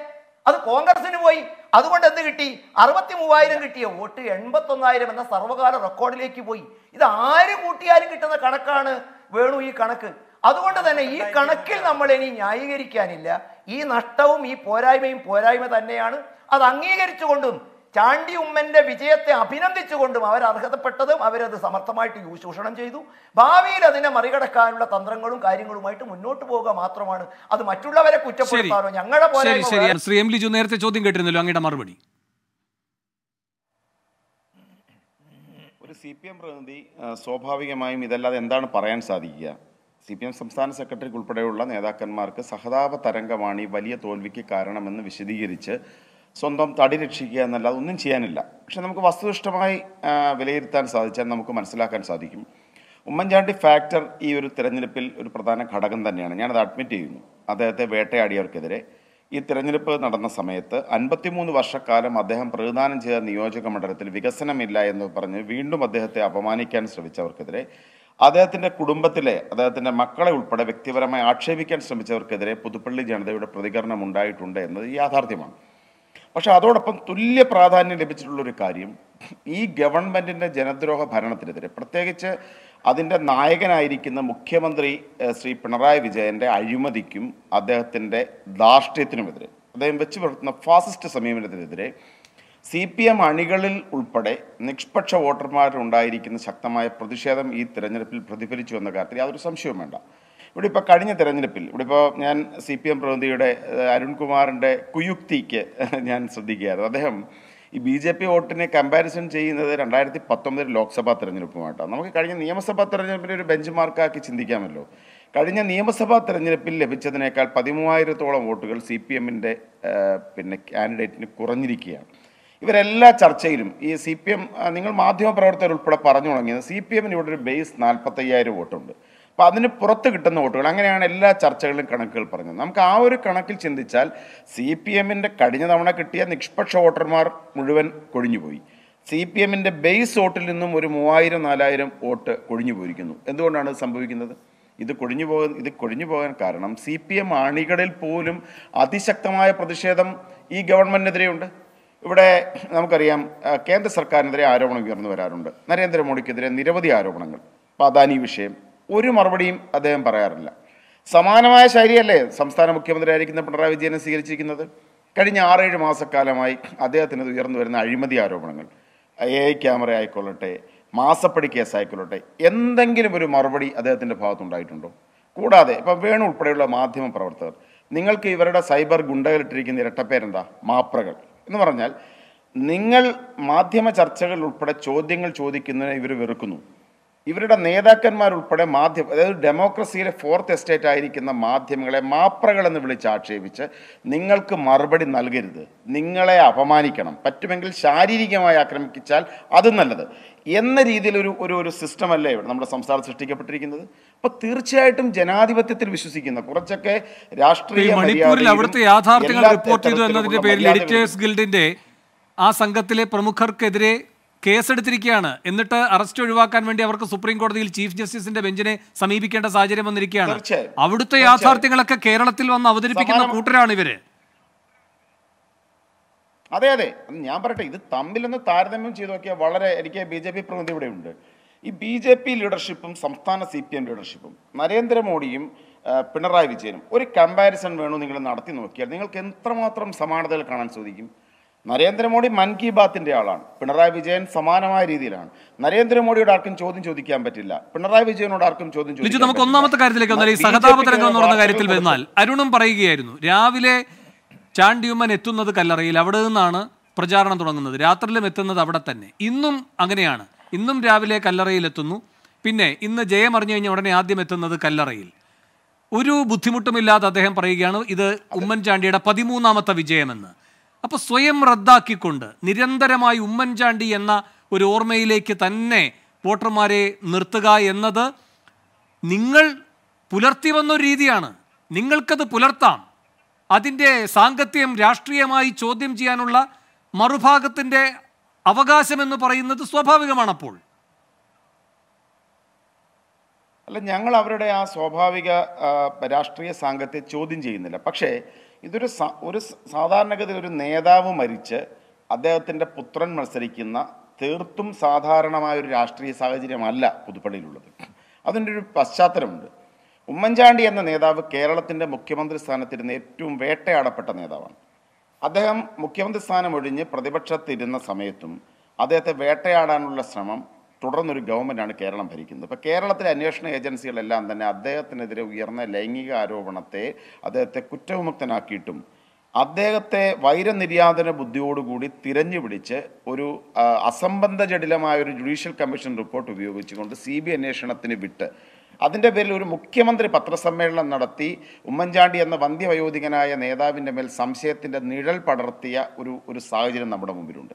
അത് കോൺഗ്രസിന് പോയി അതുകൊണ്ട് എന്ത് കിട്ടി അറുപത്തി മൂവായിരം കിട്ടിയ വോട്ട് എൺപത്തൊന്നായിരം എന്ന സർവ്വകാല റെക്കോർഡിലേക്ക് പോയി ഇത് ആര് കൂട്ടിയാലും കിട്ടുന്ന കണക്കാണ് വേണു ഈ കണക്ക് അതുകൊണ്ട് തന്നെ ഈ കണക്കിൽ നമ്മൾ ഇനി ന്യായീകരിക്കാനില്ല ഈ നഷ്ടവും ഈ പോരായ്മയും പോരായ്മ തന്നെയാണ് അത് അംഗീകരിച്ചുകൊണ്ടും ചാണ്ടി ഉമ്മന്റെ വിജയത്തെ അഭിനന്ദിച്ചുകൊണ്ടും അവർ അർഹതപ്പെട്ടതും അവരത് സമർത്ഥമായിട്ട് ചൂഷണം ചെയ്തു ഭാവിയിൽ അതിനെ മറികടക്കാനുള്ള തന്ത്രങ്ങളും കാര്യങ്ങളുമായിട്ട് മുന്നോട്ട് പോവുക മാത്രമാണ് അത് മറ്റുള്ളവരെ കുറ്റപ്പെടുത്താനോ ഞങ്ങളെ പോലെ ശ്രീ എം ലിജു നേരത്തെ ചോദ്യം കേട്ടിരുന്നല്ലോ അങ്ങയുടെ മറുപടി ഒരു സി പി എം പ്രതിനിധി സ്വാഭാവികമായും ഇതല്ലാതെ എന്താണ് പറയാൻ സാധിക്കുക സി പി എം സംസ്ഥാന സെക്രട്ടറിക്ക് ഉൾപ്പെടെയുള്ള നേതാക്കന്മാർക്ക് സഹതാപ തരംഗമാണ് ഈ വലിയ തോൽവിക്ക് കാരണമെന്ന് വിശദീകരിച്ച് സ്വന്തം തടി രക്ഷിക്കുക എന്നല്ലാതെ ഒന്നും ചെയ്യാനില്ല പക്ഷെ നമുക്ക് വസ്തുനിഷ്ഠമായി വിലയിരുത്താൻ സാധിച്ചാൽ നമുക്ക് മനസ്സിലാക്കാൻ സാധിക്കും ഉമ്മൻചാണ്ടി ഫാക്ടർ ഈ ഒരു തിരഞ്ഞെടുപ്പിൽ ഒരു പ്രധാന ഘടകം തന്നെയാണ് ഞാനത് അഡ്മിറ്റ് ചെയ്യുന്നു അദ്ദേഹത്തെ വേട്ടയാടിയവർക്കെതിരെ ഈ തിരഞ്ഞെടുപ്പ് നടന്ന സമയത്ത് അൻപത്തിമൂന്ന് വർഷക്കാലം അദ്ദേഹം പ്രതിദാനം ചെയ്ത നിയോജക മണ്ഡലത്തിൽ വികസനമില്ല എന്ന് പറഞ്ഞ് വീണ്ടും അദ്ദേഹത്തെ അപമാനിക്കാൻ ശ്രമിച്ചവർക്കെതിരെ അദ്ദേഹത്തിൻ്റെ കുടുംബത്തിലെ അദ്ദേഹത്തിൻ്റെ മക്കളെ ഉൾപ്പെടെ വ്യക്തിപരമായി ആക്ഷേപിക്കാൻ ശ്രമിച്ചവർക്കെതിരെ പുതുപ്പള്ളി ജനതയുടെ പ്രതികരണം ഉണ്ടായിട്ടുണ്ട് എന്നത് യാഥാർത്ഥ്യമാണ് പക്ഷേ അതോടൊപ്പം തുല്യ പ്രാധാന്യം ലഭിച്ചിട്ടുള്ളൊരു കാര്യം ഈ ഗവൺമെൻറ്റിൻ്റെ ജനദ്രോഹ ഭരണത്തിനെതിരെ പ്രത്യേകിച്ച് അതിൻ്റെ നായകനായിരിക്കുന്ന മുഖ്യമന്ത്രി ശ്രീ പിണറായി വിജയൻ്റെ അഴിമതിക്കും അദ്ദേഹത്തിൻ്റെ ധാർഷ്ട്യത്തിനുമെതിരെ അദ്ദേഹം വെച്ച് പുലർത്തുന്ന ഫാസിസ്റ്റ് സമീപനത്തിനെതിരെ സി പി എം അണികളിൽ ഉൾപ്പെടെ നിഷ്പക്ഷ വോട്ടർമാരുണ്ടായിരിക്കുന്ന ശക്തമായ പ്രതിഷേധം ഈ തിരഞ്ഞെടുപ്പിൽ പ്രതിഫലിച്ചു എന്ന കാര്യത്തിൽ യാതൊരു സംശയവും വേണ്ട ഇവിടെ ഇപ്പോൾ കഴിഞ്ഞ തിരഞ്ഞെടുപ്പിൽ ഇവിടെ ഇപ്പോൾ ഞാൻ സി പി എം പ്രതിനിധിയുടെ അരുൺകുമാറിൻ്റെ കുയുക്തിക്ക് ഞാൻ ശ്രദ്ധിക്കുകയായിരുന്നു അദ്ദേഹം ഈ ബി ജെ പി വോട്ടിനെ കമ്പാരിസൺ ചെയ്യുന്നത് രണ്ടായിരത്തി പത്തൊമ്പത് ലോക്സഭാ തെരഞ്ഞെടുപ്പുമായിട്ടാണ് നമുക്ക് കഴിഞ്ഞ നിയമസഭാ തെരഞ്ഞെടുപ്പിൻ്റെ ഒരു ബെഞ്ച് മാർക്കാക്കി ചിന്തിക്കാമല്ലോ കഴിഞ്ഞ നിയമസഭാ തെരഞ്ഞെടുപ്പിൽ ലഭിച്ചതിനേക്കാൾ പതിമൂവായിരത്തോളം വോട്ടുകൾ സി പി എമ്മിൻ്റെ പിന്നെ കാൻഡിഡേറ്റിന് കുറഞ്ഞിരിക്കുകയാണ് ഇവരെല്ലാ ചർച്ചയിലും ഈ സി പി എം നിങ്ങൾ മാധ്യമപ്രവർത്തകർ ഉൾപ്പെടെ പറഞ്ഞു തുടങ്ങിയത് സി പി എമ്മിന് ഇവിടെ ഒരു ബേസ് നാൽപ്പത്തയ്യായിരം വോട്ടുണ്ട് അപ്പോൾ അതിന് പുറത്ത് കിട്ടുന്ന വോട്ടുകൾ അങ്ങനെയാണ് എല്ലാ ചർച്ചകളിലും കണക്കുകൾ പറഞ്ഞത് നമുക്ക് ആ ഒരു കണക്കിൽ ചിന്തിച്ചാൽ സി പി എമ്മിൻ്റെ കഴിഞ്ഞ തവണ കിട്ടിയ നിഷ്പക്ഷ വോട്ടർമാർ മുഴുവൻ കൊഴിഞ്ഞുപോയി സി പി എമ്മിൻ്റെ ബേസ് വോട്ടിൽ നിന്നും ഒരു മൂവായിരം നാലായിരം വോട്ട് കൊഴിഞ്ഞു പോയിരിക്കുന്നു എന്തുകൊണ്ടാണ് സംഭവിക്കുന്നത് ഇത് കൊഴിഞ്ഞു പോകാൻ ഇത് കൊഴിഞ്ഞു പോകാൻ കാരണം സി പി എം അണികളിൽ പോലും അതിശക്തമായ പ്രതിഷേധം ഈ ഗവൺമെൻറ്റിനെതിരെയുണ്ട് ഇവിടെ നമുക്കറിയാം കേന്ദ്ര സർക്കാരിനെതിരെ ആരോപണം ഉയർന്നു വരാറുണ്ട് നരേന്ദ്രമോദിക്കെതിരെ നിരവധി ആരോപണങ്ങൾ അപ്പോൾ അദാനി വിഷയം ഒരു മറുപടിയും അദ്ദേഹം പറയാറില്ല സമാനമായ ശൈലിയല്ലേ സംസ്ഥാന മുഖ്യമന്ത്രിയായിരിക്കുന്ന പിണറായി വിജയനെ സ്വീകരിച്ചിരിക്കുന്നത് കഴിഞ്ഞ ആറേഴ് മാസക്കാലമായി അദ്ദേഹത്തിന് ഉയർന്നു വരുന്ന അഴിമതി ആരോപണങ്ങൾ എ ഐ ക്യാമറ ആയിക്കൊള്ളട്ടെ മാസപ്പടി കേസായിക്കൊള്ളട്ടെ എന്തെങ്കിലും ഒരു മറുപടി അദ്ദേഹത്തിൻ്റെ ഭാഗത്തുണ്ടായിട്ടുണ്ടോ കൂടാതെ ഇപ്പം വേണു ഉൾപ്പെടെയുള്ള മാധ്യമ പ്രവർത്തകർ നിങ്ങൾക്ക് ഇവരുടെ സൈബർ ഗുണ്ടകളിട്ടിരിക്കുന്ന ഇരട്ടപ്പേരെന്താ മാപ്രകൾ എന്ന് പറഞ്ഞാൽ നിങ്ങൾ മാധ്യമ ചർച്ചകളിൽ ഉൾപ്പെടെ ചോദ്യങ്ങൾ ചോദിക്കുന്നതിനെ ഇവർ വെറുക്കുന്നു ഇവരുടെ നേതാക്കന്മാരുൾപ്പെടെ മാധ്യമ അതായത് ഡെമോക്രസിയിലെ ഫോർത്ത് എസ്റ്റേറ്റ് ആയിരിക്കുന്ന മാധ്യമങ്ങളെ മാപ്രകൾ എന്ന് വിളിച്ച് ആക്ഷേപിച്ച് നിങ്ങൾക്ക് മറുപടി നൽകരുത് നിങ്ങളെ അപമാനിക്കണം പറ്റുമെങ്കിൽ ശാരീരികമായി ആക്രമിച്ചാൽ അത് നല്ലത് എന്ന രീതിയിൽ ഒരു ഒരു ഒരു സിസ്റ്റമല്ലേ ഇവിടെ നമ്മുടെ സംസ്ഥാനം സൃഷ്ടിക്കപ്പെട്ടിരിക്കുന്നത് അപ്പോൾ തീർച്ചയായിട്ടും ജനാധിപത്യത്തിൽ വിശ്വസിക്കുന്ന കുറച്ചൊക്കെ രാഷ്ട്രീയ മണിപ്പൂരിൽ അവിടുത്തെ യാഥാർത്ഥ്യങ്ങൾ റിപ്പോർട്ട് ചെയ്തു എന്നതിന്റെ പേരിൽ എഡിറ്റേഴ്സ് ആ സംഘത്തിലെ പ്രമുഖർക്കെതിരെ കേസെടുത്തിരിക്കുകയാണ് എന്നിട്ട് അറസ്റ്റ് ഒഴിവാക്കാൻ വേണ്ടി അവർക്ക് സുപ്രീം കോടതിയിൽ ചീഫ് ജസ്റ്റിസിന്റെ ബെഞ്ചിനെ സമീപിക്കേണ്ട സാഹചര്യം വന്നിരിക്കുകയാണ് അവിടുത്തെ യാഥാർത്ഥ്യങ്ങളൊക്കെ കേരളത്തിൽ വന്ന് അവതരിപ്പിക്കുന്ന കൂട്ടരാണ് ഇവര് അതെ അതെ ഞാൻ പറയട്ടെ ഇത് തമ്മിലൊന്ന് താരതമ്യം ചെയ്ത് നോക്കിയാൽ വളരെ എനിക്ക് ബി ജെ പി പ്രതിനിധി ഇവിടെ ഉണ്ട് ഈ ബി ജെ പി ലീഡർഷിപ്പും സംസ്ഥാന സി പി എം ലീഡർഷിപ്പും നരേന്ദ്രമോദിയും പിണറായി വിജയനും ഒരു കമ്പാരിസൺ വേണു നിങ്ങൾ നടത്തി നോക്കിയാൽ നിങ്ങൾക്ക് എത്രമാത്രം സമാനതകൾ കാണാൻ സാധിക്കും നരേന്ദ്രമോദി മൻ കി ബാത്തിൻ്റെ ആളാണ് പിണറായി വിജയൻ സമാനമായ രീതിയിലാണ് നരേന്ദ്രമോദിയോട് ആർക്കും ചോദ്യം ചോദിക്കാൻ പറ്റില്ല പിണറായി വിജയനോട് ആർക്കും ചോദ്യം ചോദിച്ചു നമുക്ക് ഒന്നാമത്തെ കാര്യത്തിലേക്ക് വന്നാൽ ഈ സഹതാപതരംഗം എന്ന് പറയുന്ന കാര്യത്തിൽ വരുന്നാൽ അരുണും പറയുകയായിരുന്നു രാവിലെ ചാണ്ടിയുമ്മൻ എത്തുന്നത് കല്ലറയിൽ അവിടെ നിന്നാണ് പ്രചാരണം തുടങ്ങുന്നത് രാത്രിയിലും എത്തുന്നത് അവിടെ തന്നെ ഇന്നും അങ്ങനെയാണ് ഇന്നും രാവിലെ കല്ലറയിൽ എത്തുന്നു പിന്നെ ഇന്ന് ജയം അറിഞ്ഞു കഴിഞ്ഞാൽ ഉടനെ ആദ്യം എത്തുന്നത് കല്ലറയിൽ ഒരു ബുദ്ധിമുട്ടുമില്ലാതെ അദ്ദേഹം പറയുകയാണ് ഇത് ഉമ്മൻചാണ്ടിയുടെ പതിമൂന്നാമത്തെ വിജയമെന്ന് അപ്പോൾ സ്വയം റദ്ദാക്കിക്കൊണ്ട് നിരന്തരമായി ഉമ്മൻചാണ്ടി എന്ന ഒരു ഓർമ്മയിലേക്ക് തന്നെ വോട്ടർമാരെ നിർത്തുക എന്നത് നിങ്ങൾ പുലർത്തി വന്നൊരു രീതിയാണ് നിങ്ങൾക്കത് പുലർത്താം അതിൻ്റെ സാങ്കത്യം രാഷ്ട്രീയമായി ചോദ്യം ചെയ്യാനുള്ള മറുഭാഗത്തിൻ്റെ അവകാശമെന്ന് പറയുന്നത് സ്വാഭാവികമാണ് അപ്പോൾ അല്ല ഞങ്ങൾ അവരുടെ ആ സ്വാഭാവിക രാഷ്ട്രീയ സാങ്കത്തെ ചോദ്യം ചെയ്യുന്നില്ല പക്ഷേ ഇതൊരു ഒരു സാധാരണഗതിയിൽ ഒരു നേതാവ് മരിച്ച് അദ്ദേഹത്തിൻ്റെ പുത്രൻ മത്സരിക്കുന്ന തീർത്തും സാധാരണമായ ഒരു രാഷ്ട്രീയ സാഹചര്യമല്ല പുതുപ്പള്ളിയിലുള്ളത് അതിൻ്റെ ഒരു പശ്ചാത്തലമുണ്ട് ഉമ്മൻചാണ്ടി എന്ന നേതാവ് കേരളത്തിൻ്റെ മുഖ്യമന്ത്രി സ്ഥാനത്തിരുന്ന ഏറ്റവും വേട്ടയാടപ്പെട്ട നേതാവാണ് അദ്ദേഹം മുഖ്യമന്ത്രി സ്ഥാനം ഒഴിഞ്ഞ് പ്രതിപക്ഷത്തിരുന്ന സമയത്തും അദ്ദേഹത്തെ വേട്ടയാടാനുള്ള ശ്രമം തുടർന്നൊരു ഗവൺമെൻറ്റാണ് കേരളം ഭരിക്കുന്നത് ഇപ്പോൾ കേരളത്തിലെ അന്വേഷണ ഏജൻസികളെല്ലാം തന്നെ അദ്ദേഹത്തിനെതിരെ ഉയർന്ന ലൈംഗിക ആരോപണത്തെ അദ്ദേഹത്തെ കുറ്റവിമുക്തനാക്കിയിട്ടും അദ്ദേഹത്തെ വൈരനിര്യാതന ബുദ്ധിയോടുകൂടി തിരഞ്ഞു പിടിച്ച് ഒരു അസംബന്ധ ജടിലമായ ഒരു ജുഡീഷ്യൽ കമ്മീഷൻ റിപ്പോർട്ട് ഉപയോഗിച്ചുകൊണ്ട് സി ബി അന്വേഷണത്തിന് വിട്ട് അതിൻ്റെ പേരിൽ ഒരു മുഖ്യമന്ത്രി പത്രസമ്മേളനം നടത്തി ഉമ്മൻചാണ്ടി എന്ന വന്ധ്യവയോധികനായ നേതാവിൻ്റെ മേൽ സംശയത്തിൻ്റെ നിഴൽ പടർത്തിയ ഒരു ഒരു സാഹചര്യം നമ്മുടെ മുമ്പിലുണ്ട്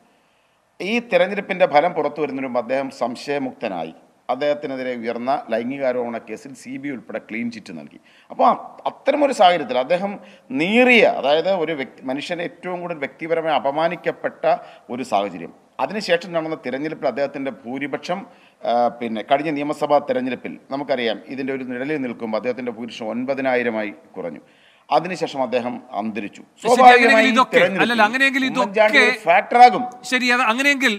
ഈ തിരഞ്ഞെടുപ്പിൻ്റെ ഫലം പുറത്തു വരുന്നതിനും അദ്ദേഹം സംശയമുക്തനായി അദ്ദേഹത്തിനെതിരെ ഉയർന്ന ലൈംഗികാരോപണ കേസിൽ സി ബി ഉൾപ്പെടെ ക്ലീൻ ചിറ്റ് നൽകി അപ്പോൾ അത്തരമൊരു സാഹചര്യത്തിൽ അദ്ദേഹം നീറിയ അതായത് ഒരു വ്യക്തി മനുഷ്യനെ ഏറ്റവും കൂടുതൽ വ്യക്തിപരമായി അപമാനിക്കപ്പെട്ട ഒരു സാഹചര്യം അതിനുശേഷം നടന്ന തിരഞ്ഞെടുപ്പിൽ അദ്ദേഹത്തിൻ്റെ ഭൂരിപക്ഷം പിന്നെ കഴിഞ്ഞ നിയമസഭാ തിരഞ്ഞെടുപ്പിൽ നമുക്കറിയാം ഇതിൻ്റെ ഒരു നിഴലിൽ നിൽക്കുമ്പോൾ അദ്ദേഹത്തിൻ്റെ ഭൂരിപക്ഷം ഒൻപതിനായിരമായി കുറഞ്ഞു അതിനുശേഷം അദ്ദേഹം അന്തരിച്ചു ശരി അങ്ങനെയെങ്കിൽ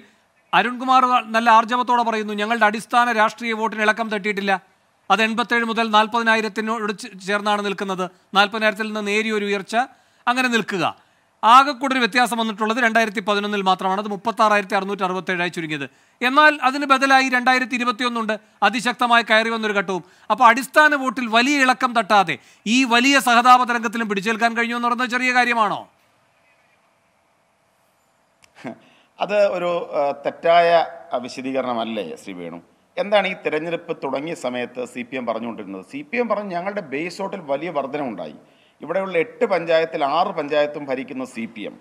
അരുൺകുമാർ നല്ല ആർജവത്തോടെ പറയുന്നു ഞങ്ങളുടെ അടിസ്ഥാന രാഷ്ട്രീയ വോട്ടിന് ഇളക്കം തട്ടിയിട്ടില്ല അത് എൺപത്തേഴ് മുതൽ നാൽപ്പതിനായിരത്തിനോട് ചേർന്നാണ് നിൽക്കുന്നത് നാൽപ്പതിനായിരത്തിൽ നിന്ന് നേരിയൊരു ഉയർച്ച അങ്ങനെ നിൽക്കുക ആകെക്കൂടെ വ്യത്യാസം വന്നിട്ടുള്ളത് രണ്ടായിരത്തി പതിനൊന്നിൽ മാത്രമാണ് അത് മുപ്പത്തി ആറായിരത്തി അറുന്നൂറ്റി ഏഴായി ചുരുങ്ങിയത് എന്നാൽ അതിന് ബദലായി രണ്ടായിരത്തി ഇരുപത്തിയൊന്നുണ്ട് അതിശക്തമായി കയറി വന്നൊരു ഘട്ടവും അപ്പോൾ അടിസ്ഥാന വോട്ടിൽ വലിയ ഇളക്കം തട്ടാതെ ഈ വലിയ സഹതാപ തരംഗത്തിലും പിടിച്ചേൽക്കാൻ കഴിഞ്ഞു എന്ന് പറയുന്നത് ചെറിയ കാര്യമാണോ അത് ഒരു തെറ്റായ വിശദീകരണമല്ലേ ശ്രീ വേണു എന്താണ് ഈ തെരഞ്ഞെടുപ്പ് തുടങ്ങിയ സമയത്ത് സി പി എം പറഞ്ഞുകൊണ്ടിരുന്നത് സി പി എം പറഞ്ഞു ഞങ്ങളുടെ ബേസ് വോട്ടിൽ വലിയ വർധനമുണ്ടായി ഇവിടെയുള്ള എട്ട് പഞ്ചായത്തിൽ ആറ് പഞ്ചായത്തും ഭരിക്കുന്ന സി പി എം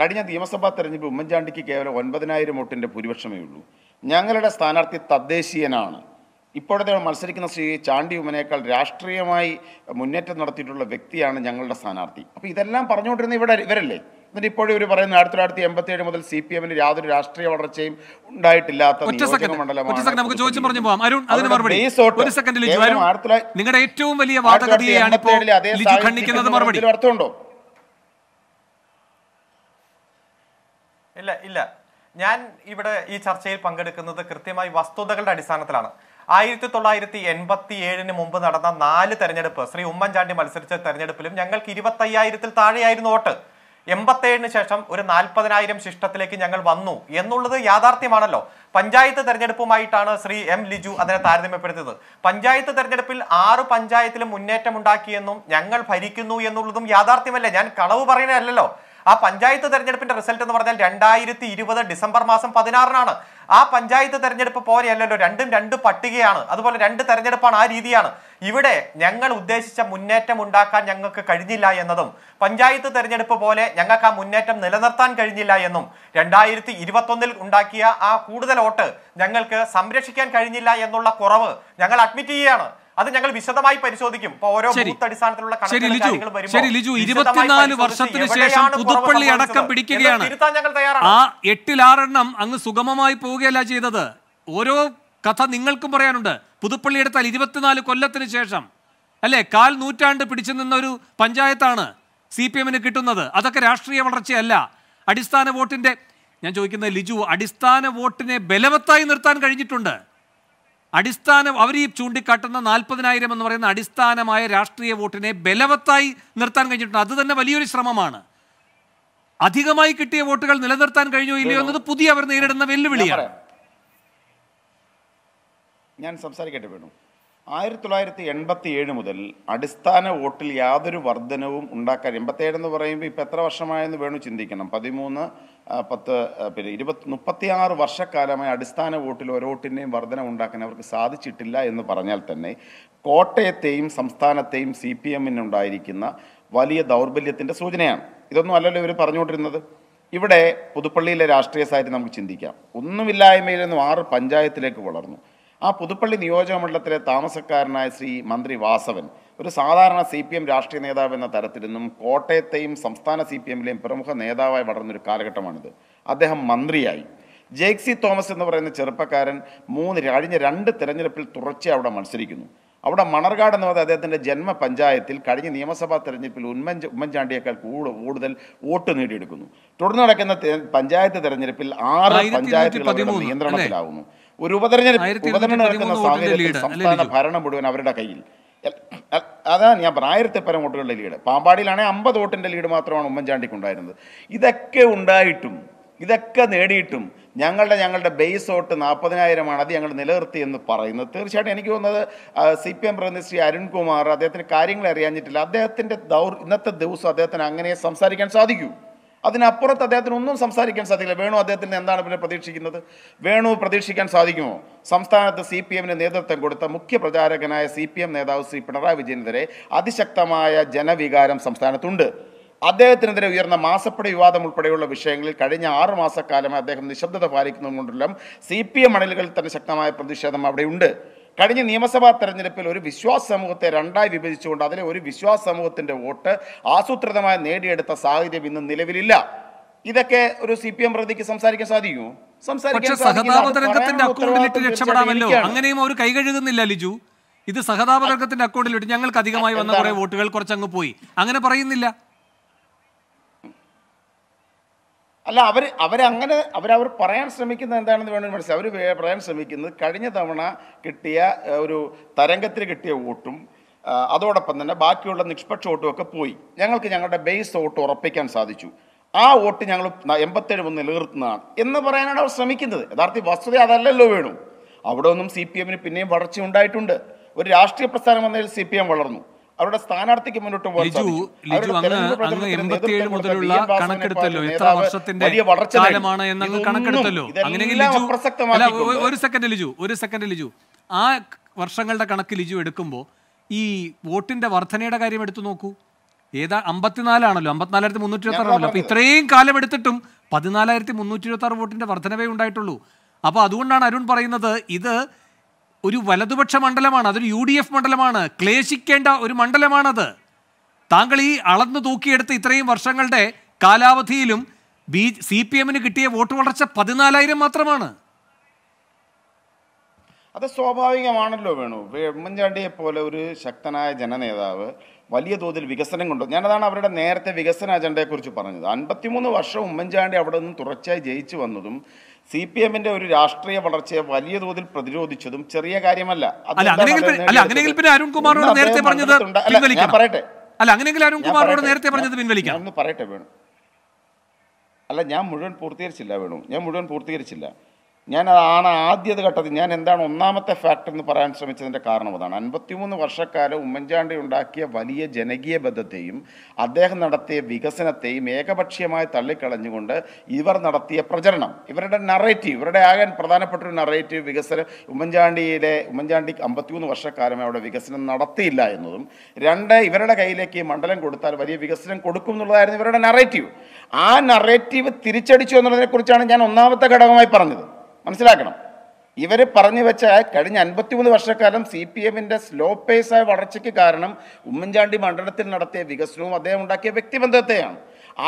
കഴിഞ്ഞ നിയമസഭാ തെരഞ്ഞെടുപ്പ് ഉമ്മൻചാണ്ടിക്ക് കേവലം ഒൻപതിനായിരം വോട്ടിൻ്റെ ഭൂരിപക്ഷമേ ഉള്ളൂ ഞങ്ങളുടെ സ്ഥാനാർത്ഥി തദ്ദേശീയനാണ് ഇപ്പോഴത്തെ മത്സരിക്കുന്ന ശ്രീ ചാണ്ടി ഉമ്മനേക്കാൾ രാഷ്ട്രീയമായി മുന്നേറ്റം നടത്തിയിട്ടുള്ള വ്യക്തിയാണ് ഞങ്ങളുടെ സ്ഥാനാർത്ഥി അപ്പോൾ ഇതെല്ലാം പറഞ്ഞുകൊണ്ടിരുന്ന ഇവിടെ ഇവരല്ലേ എന്നിട്ട് ഇപ്പോഴും ഇവർ പറയുന്നത് ആയിരത്തി തൊള്ളായിരത്തി എൺപത്തി ഏഴ് മുതൽ സി പി എമ്മിന് യാതൊരു രാഷ്ട്രീയ വളർച്ചയും ഉണ്ടായിട്ടില്ലാത്ത നിങ്ങളുടെ ഏറ്റവും വലിയ അർത്ഥമുണ്ടോ ഇല്ല ഇല്ല ഞാൻ ഇവിടെ ഈ ചർച്ചയിൽ പങ്കെടുക്കുന്നത് കൃത്യമായി വസ്തുതകളുടെ അടിസ്ഥാനത്തിലാണ് ആയിരത്തി തൊള്ളായിരത്തി എൺപത്തി ഏഴിന് മുമ്പ് നടന്ന നാല് തെരഞ്ഞെടുപ്പ് ശ്രീ ഉമ്മൻചാണ്ടി മത്സരിച്ച തെരഞ്ഞെടുപ്പിലും ഞങ്ങൾക്ക് ഇരുപത്തയ്യായിരത്തിൽ താഴെയായിരുന്നു വോട്ട് എൺപത്തേഴിന് ശേഷം ഒരു നാൽപ്പതിനായിരം ശിഷ്ടത്തിലേക്ക് ഞങ്ങൾ വന്നു എന്നുള്ളത് യാഥാർത്ഥ്യമാണല്ലോ പഞ്ചായത്ത് തെരഞ്ഞെടുപ്പുമായിട്ടാണ് ശ്രീ എം ലിജു അതിനെ താരതമ്യപ്പെടുത്തിയത് പഞ്ചായത്ത് തെരഞ്ഞെടുപ്പിൽ ആറ് പഞ്ചായത്തിലും മുന്നേറ്റമുണ്ടാക്കിയെന്നും ഞങ്ങൾ ഭരിക്കുന്നു എന്നുള്ളതും യാഥാർത്ഥ്യമല്ലേ ഞാൻ കളവ് പറയണല്ലോ ആ പഞ്ചായത്ത് തെരഞ്ഞെടുപ്പിന്റെ റിസൾട്ട് എന്ന് പറഞ്ഞാൽ രണ്ടായിരത്തി ഇരുപത് ഡിസംബർ മാസം പതിനാറിനാണ് ആ പഞ്ചായത്ത് തെരഞ്ഞെടുപ്പ് പോലെയല്ലല്ലോ രണ്ടും രണ്ട് പട്ടികയാണ് അതുപോലെ രണ്ട് തെരഞ്ഞെടുപ്പാണ് ആ രീതിയാണ് ഇവിടെ ഞങ്ങൾ ഉദ്ദേശിച്ച മുന്നേറ്റം ഉണ്ടാക്കാൻ ഞങ്ങൾക്ക് കഴിഞ്ഞില്ല എന്നതും പഞ്ചായത്ത് തെരഞ്ഞെടുപ്പ് പോലെ ഞങ്ങൾക്ക് ആ മുന്നേറ്റം നിലനിർത്താൻ കഴിഞ്ഞില്ല എന്നും രണ്ടായിരത്തി ഇരുപത്തൊന്നിൽ ഉണ്ടാക്കിയ ആ കൂടുതൽ വോട്ട് ഞങ്ങൾക്ക് സംരക്ഷിക്കാൻ കഴിഞ്ഞില്ല എന്നുള്ള കുറവ് ഞങ്ങൾ അഡ്മിറ്റ് ചെയ്യുകയാണ് അത് ഞങ്ങൾ വിശദമായി പരിശോധിക്കും ഓരോ അടിസ്ഥാനത്തിലുള്ള ശരി ലിജു ഇരുപത്തിനാല് വർഷത്തിന് ശേഷം പുതുപ്പള്ളി അടക്കം പിടിക്കുകയാണ് ആ എട്ടിലാറെണ്ണം അങ്ങ് സുഗമമായി പോവുകയല്ല ചെയ്തത് ഓരോ കഥ നിങ്ങൾക്കും പറയാനുണ്ട് പുതുപ്പള്ളി എടുത്താൽ ഇരുപത്തിനാല് കൊല്ലത്തിന് ശേഷം അല്ലേ കാൽ നൂറ്റാണ്ട് പിടിച്ചു നിന്ന ഒരു പഞ്ചായത്താണ് സി പി എമ്മിന് കിട്ടുന്നത് അതൊക്കെ രാഷ്ട്രീയ വളർച്ചയല്ല അടിസ്ഥാന വോട്ടിന്റെ ഞാൻ ചോദിക്കുന്നത് ലിജു അടിസ്ഥാന വോട്ടിനെ ബലവത്തായി നിർത്താൻ കഴിഞ്ഞിട്ടുണ്ട് അടിസ്ഥാനം അവർ ഈ ചൂണ്ടിക്കാട്ടുന്ന നാൽപ്പതിനായിരം എന്ന് പറയുന്ന അടിസ്ഥാനമായ രാഷ്ട്രീയ വോട്ടിനെ ബലവത്തായി നിർത്താൻ കഴിഞ്ഞിട്ടുണ്ട് അത് തന്നെ വലിയൊരു ശ്രമമാണ് അധികമായി കിട്ടിയ വോട്ടുകൾ നിലനിർത്താൻ കഴിഞ്ഞോ ഇല്ലയോ എന്നത് പുതിയ അവർ നേരിടുന്ന വെല്ലുവിളിയാണ് ഞാൻ സംസാരിക്കട്ടെ വേണു ആയിരത്തി തൊള്ളായിരത്തി എൺപത്തി ഏഴ് മുതൽ അടിസ്ഥാന വോട്ടിൽ യാതൊരു വർധനവും ഉണ്ടാക്കാൻ ഏഴ് എന്ന് പറയുമ്പോൾ ഇപ്പം എത്ര വർഷമായെന്ന് വേണു ചിന്തിക്കണം പതിമൂന്ന് പത്ത് പിന്നെ ഇരുപത്തി മുപ്പത്തിയാറ് വർഷക്കാലമായി അടിസ്ഥാന വോട്ടിൽ വോട്ടിൻ്റെയും വർധന ഉണ്ടാക്കാൻ അവർക്ക് സാധിച്ചിട്ടില്ല എന്ന് പറഞ്ഞാൽ തന്നെ കോട്ടയത്തെയും സംസ്ഥാനത്തെയും സി പി എമ്മിനുണ്ടായിരിക്കുന്ന വലിയ ദൗർബല്യത്തിൻ്റെ സൂചനയാണ് ഇതൊന്നും അല്ലല്ലോ ഇവർ പറഞ്ഞുകൊണ്ടിരുന്നത് ഇവിടെ പുതുപ്പള്ളിയിലെ രാഷ്ട്രീയ സാഹചര്യം നമുക്ക് ചിന്തിക്കാം ഒന്നുമില്ലായ്മയിൽ നിന്നും ആറ് പഞ്ചായത്തിലേക്ക് വളർന്നു ആ പുതുപ്പള്ളി നിയോജക മണ്ഡലത്തിലെ താമസക്കാരനായ ശ്രീ മന്ത്രി വാസവൻ ഒരു സാധാരണ സി പി എം രാഷ്ട്രീയ നേതാവ് എന്ന തരത്തിൽ നിന്നും കോട്ടയത്തെയും സംസ്ഥാന സി പി എമ്മിലെയും പ്രമുഖ നേതാവായി വളർന്നൊരു കാലഘട്ടമാണിത് അദ്ദേഹം മന്ത്രിയായി ജേക്സി തോമസ് എന്ന് പറയുന്ന ചെറുപ്പക്കാരൻ മൂന്ന് കഴിഞ്ഞ രണ്ട് തിരഞ്ഞെടുപ്പിൽ തുടർച്ചയായി അവിടെ മത്സരിക്കുന്നു അവിടെ മണർകാട് എന്ന് പറയുന്ന അദ്ദേഹത്തിൻ്റെ ജന്മ പഞ്ചായത്തിൽ കഴിഞ്ഞ നിയമസഭാ തെരഞ്ഞെടുപ്പിൽ ഉമ്മൻ ഉമ്മൻചാണ്ടിയേക്കാൾ കൂടുതൽ വോട്ട് നേടിയെടുക്കുന്നു തുടർന്ന് നടക്കുന്ന പഞ്ചായത്ത് തെരഞ്ഞെടുപ്പിൽ ആറ് പഞ്ചായത്തുകൾ നിയന്ത്രണത്തിലാവുന്നു ഒരു ഉപതെരഞ്ഞെടുപ്പ് ഉപതെരഞ്ഞെടുപ്പ് നടക്കുന്ന സാഹചര്യത്തിൽ സംസ്ഥാന ഭരണം മുഴുവൻ അവരുടെ കയ്യിൽ അതാണ് ഞാൻ പറഞ്ഞ ആയിരത്തി പരം വോട്ടുകളുടെ ലീഡ് പാമ്പാടിയിലാണെങ്കിൽ അമ്പത് വോട്ടിൻ്റെ ലീഡ് മാത്രമാണ് ഉണ്ടായിരുന്നത് ഇതൊക്കെ ഉണ്ടായിട്ടും ഇതൊക്കെ നേടിയിട്ടും ഞങ്ങളുടെ ഞങ്ങളുടെ ബേസ് വോട്ട് നാൽപ്പതിനായിരമാണ് അത് ഞങ്ങൾ നിലനിർത്തി എന്ന് പറയുന്നത് തീർച്ചയായിട്ടും എനിക്ക് തോന്നുന്നത് സി പി എം പ്രതിനിധി ശ്രീ അരുൺകുമാർ അദ്ദേഹത്തിന് കാര്യങ്ങൾ അറിയാഞ്ഞിട്ടില്ല അദ്ദേഹത്തിൻ്റെ ദൗർ ഇന്നത്തെ ദിവസം അദ്ദേഹത്തിന് അങ്ങനെ സംസാരിക്കാൻ സാധിക്കൂ അതിനപ്പുറത്ത് അദ്ദേഹത്തിന് ഒന്നും സംസാരിക്കാൻ സാധിക്കില്ല വേണു അദ്ദേഹത്തിന് എന്താണ് പിന്നെ പ്രതീക്ഷിക്കുന്നത് വേണു പ്രതീക്ഷിക്കാൻ സാധിക്കുമോ സംസ്ഥാനത്ത് സി പി എമ്മിന് നേതൃത്വം കൊടുത്ത മുഖ്യ പ്രചാരകനായ സി പി എം നേതാവ് ശ്രീ പിണറായി വിജയനെതിരെ അതിശക്തമായ ജനവികാരം സംസ്ഥാനത്തുണ്ട് അദ്ദേഹത്തിനെതിരെ ഉയർന്ന മാസപ്പടി വിവാദം ഉൾപ്പെടെയുള്ള വിഷയങ്ങളിൽ കഴിഞ്ഞ ആറ് മാസക്കാലമായി അദ്ദേഹം നിശബ്ദത പാലിക്കുന്നതുകൊണ്ടെല്ലാം സി പി എം മണലുകളിൽ തന്നെ ശക്തമായ പ്രതിഷേധം അവിടെയുണ്ട് കഴിഞ്ഞ നിയമസഭാ തെരഞ്ഞെടുപ്പിൽ ഒരു വിശ്വാസ സമൂഹത്തെ രണ്ടായി വിഭജിച്ചുകൊണ്ട് അതിലെ ഒരു വിശ്വാസ സമൂഹത്തിൻ്റെ വോട്ട് ആസൂത്രിതമായി നേടിയെടുത്ത സാഹചര്യം ഇന്ന് നിലവിലില്ല ഇതൊക്കെ ഒരു സി പി എം പ്രതിക്ക് സംസാരിക്കാൻ സാധിക്കുമോ സംസാരിക്കാൻ അക്കൗണ്ടിലിട്ട് രക്ഷപ്പെടാമല്ലോ അങ്ങനെയും കൈ കഴുകുന്നില്ല ലിജു ഇത് സഹതാപതർക്കത്തിന്റെ അക്കൗണ്ടിലിട്ട് ഞങ്ങൾക്ക് അധികമായി വന്ന കുറെ വോട്ടുകൾ കുറച്ചങ്ങ് പോയി അങ്ങനെ പറയുന്നില്ല അല്ല അവർ അവരങ്ങനെ അവരവർ പറയാൻ ശ്രമിക്കുന്നത് എന്താണെന്ന് വേണമെങ്കിൽ മനസ്സിലായി അവർ പറയാൻ ശ്രമിക്കുന്നത് കഴിഞ്ഞ തവണ കിട്ടിയ ഒരു തരംഗത്തിൽ കിട്ടിയ വോട്ടും അതോടൊപ്പം തന്നെ ബാക്കിയുള്ള നിഷ്പക്ഷ വോട്ടും ഒക്കെ പോയി ഞങ്ങൾക്ക് ഞങ്ങളുടെ ബേസ് വോട്ട് ഉറപ്പിക്കാൻ സാധിച്ചു ആ വോട്ട് ഞങ്ങൾ എൺപത്തേഴ് മുതൽ നിലനിർത്തുന്നതാണ് എന്ന് പറയാനാണ് അവർ ശ്രമിക്കുന്നത് യഥാർത്ഥ വസ്തുത അതല്ലല്ലോ വേണു അവിടെ ഒന്നും സി പി എമ്മിന് പിന്നെയും വളർച്ച ഉണ്ടായിട്ടുണ്ട് ഒരു രാഷ്ട്രീയ പ്രസ്ഥാനം വന്നതിൽ സി പി എം വളർന്നു അവരുടെ സ്ഥാനാർത്ഥിക്ക് മുന്നോട്ട് പോകാൻ മുതലുള്ള ആ വർഷങ്ങളുടെ കണക്ക് ലിജു എടുക്കുമ്പോൾ ഈ വോട്ടിന്റെ വർധനയുടെ കാര്യം എടുത്തു നോക്കൂ ഏതാ അമ്പത്തിനാലാണല്ലോ അമ്പത്തിനാലായിരത്തി മുന്നൂറ്റി ഇരുപത്തി ആറാണല്ലോ അപ്പൊ ഇത്രയും കാലം എടുത്തിട്ടും പതിനാലായിരത്തി മുന്നൂറ്റി ഇരുപത്തി ആറ് വോട്ടിന്റെ വർധനവേ ഉണ്ടായിട്ടുള്ളൂ അപ്പൊ അതുകൊണ്ടാണ് അരുൺ പറയുന്നത് ഇത് ഒരു വലതുപക്ഷ മണ്ഡലമാണ് അതൊരു യു ഡി എഫ് മണ്ഡലമാണ് ക്ലേശിക്കേണ്ട ഒരു മണ്ഡലമാണത് താങ്കൾ ഈ അളന്നു തൂക്കിയെടുത്ത് ഇത്രയും വർഷങ്ങളുടെ കാലാവധിയിലും ബി സി പി എമ്മിന് കിട്ടിയ വോട്ട് വളർച്ച പതിനാലായിരം മാത്രമാണ് അത് സ്വാഭാവികമാണല്ലോ വേണു ഉമ്മൻചാണ്ടിയെ പോലെ ഒരു ശക്തനായ ജനനേതാവ് വലിയ തോതിൽ വികസനം കൊണ്ടു ഞാനതാണ് അവരുടെ നേരത്തെ വികസന അജണ്ടയെക്കുറിച്ച് പറഞ്ഞത് അൻപത്തിമൂന്ന് വർഷം ഉമ്മൻചാണ്ടി അവിടെ നിന്ന് തുടർച്ചയായി ജയിച്ചു വന്നതും സി പി എമ്മിന്റെ ഒരു രാഷ്ട്രീയ വളർച്ചയെ വലിയ തോതിൽ പ്രതിരോധിച്ചതും ചെറിയ കാര്യമല്ല പറയട്ടെ അല്ല നേരത്തെ പറയട്ടെ അല്ല ഞാൻ മുഴുവൻ പൂർത്തീകരിച്ചില്ല വേണു ഞാൻ മുഴുവൻ പൂർത്തീകരിച്ചില്ല അതാണ് ആദ്യത്തെ ഘട്ടത്തിൽ ഞാൻ എന്താണ് ഒന്നാമത്തെ ഫാക്ട് എന്ന് പറയാൻ ശ്രമിച്ചതിൻ്റെ കാരണം അതാണ് അൻപത്തിമൂന്ന് വർഷക്കാലം ഉമ്മൻചാണ്ടി ഉണ്ടാക്കിയ വലിയ ജനകീയ ബദ്ധത്തെയും അദ്ദേഹം നടത്തിയ വികസനത്തെയും ഏകപക്ഷീയമായി തള്ളിക്കളഞ്ഞുകൊണ്ട് ഇവർ നടത്തിയ പ്രചരണം ഇവരുടെ നറേറ്റീവ് ഇവരുടെ ആകാൻ പ്രധാനപ്പെട്ട ഒരു നറേറ്റീവ് വികസനം ഉമ്മൻചാണ്ടിയിലെ ഉമ്മൻചാണ്ടി അമ്പത്തിമൂന്ന് വർഷക്കാലം അവിടെ വികസനം നടത്തിയില്ല എന്നതും രണ്ട് ഇവരുടെ കയ്യിലേക്ക് മണ്ഡലം കൊടുത്താൽ വലിയ വികസനം കൊടുക്കും എന്നുള്ളതായിരുന്നു ഇവരുടെ നറേറ്റീവ് ആ നറേറ്റീവ് തിരിച്ചടിച്ചു എന്നതിനെക്കുറിച്ചാണ് ഞാൻ ഒന്നാമത്തെ ഘടകമായി പറഞ്ഞത് മനസ്സിലാക്കണം ഇവർ പറഞ്ഞു വെച്ച കഴിഞ്ഞ അൻപത്തിമൂന്ന് വർഷക്കാലം സി പി എമ്മിൻ്റെ സ്ലോ പേസായ വളർച്ചയ്ക്ക് കാരണം ഉമ്മൻചാണ്ടി മണ്ഡലത്തിൽ നടത്തിയ വികസനവും അദ്ദേഹം ഉണ്ടാക്കിയ വ്യക്തിബന്ധത്തെയാണ്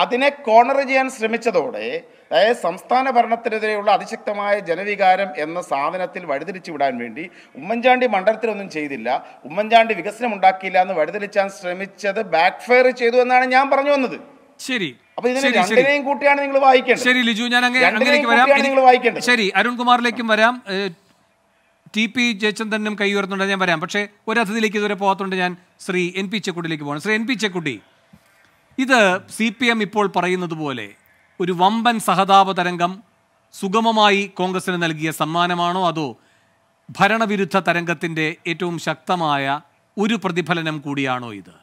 അതിനെ കോണർ ചെയ്യാൻ ശ്രമിച്ചതോടെ അതായത് സംസ്ഥാന ഭരണത്തിനെതിരെയുള്ള അതിശക്തമായ ജനവികാരം എന്ന സാധനത്തിൽ വഴിതിരിച്ചു വിടാൻ വേണ്ടി ഉമ്മൻചാണ്ടി മണ്ഡലത്തിലൊന്നും ചെയ്തില്ല ഉമ്മൻചാണ്ടി വികസനം ഉണ്ടാക്കിയില്ല എന്ന് വഴിതിരിച്ചാൻ ശ്രമിച്ചത് ബാക്ക്ഫയർ ചെയ്തു എന്നാണ് ഞാൻ പറഞ്ഞു വന്നത് ശരി ഇതിനെ നിങ്ങൾ ശരി ലിജു ഞാൻ അങ്ങനെ വരാം ശരി അരുൺകുമാറിലേക്കും വരാം ടി പി ജയചന്ദ്രനും കൈ ഉയർത്തുന്നുണ്ട് ഞാൻ വരാം പക്ഷേ ഒരു അതിഥിയിലേക്ക് ഇതുവരെ പോകാത്തതുകൊണ്ട് ഞാൻ ശ്രീ എൻ പി ചെക്കുട്ടിലേക്ക് പോകണം ശ്രീ എൻ പി ചെക്കുട്ടി ഇത് സി പി എം ഇപ്പോൾ പറയുന്നത് പോലെ ഒരു വമ്പൻ സഹതാപ തരംഗം സുഗമമായി കോൺഗ്രസിന് നൽകിയ സമ്മാനമാണോ അതോ ഭരണവിരുദ്ധ തരംഗത്തിൻ്റെ ഏറ്റവും ശക്തമായ ഒരു പ്രതിഫലനം കൂടിയാണോ ഇത്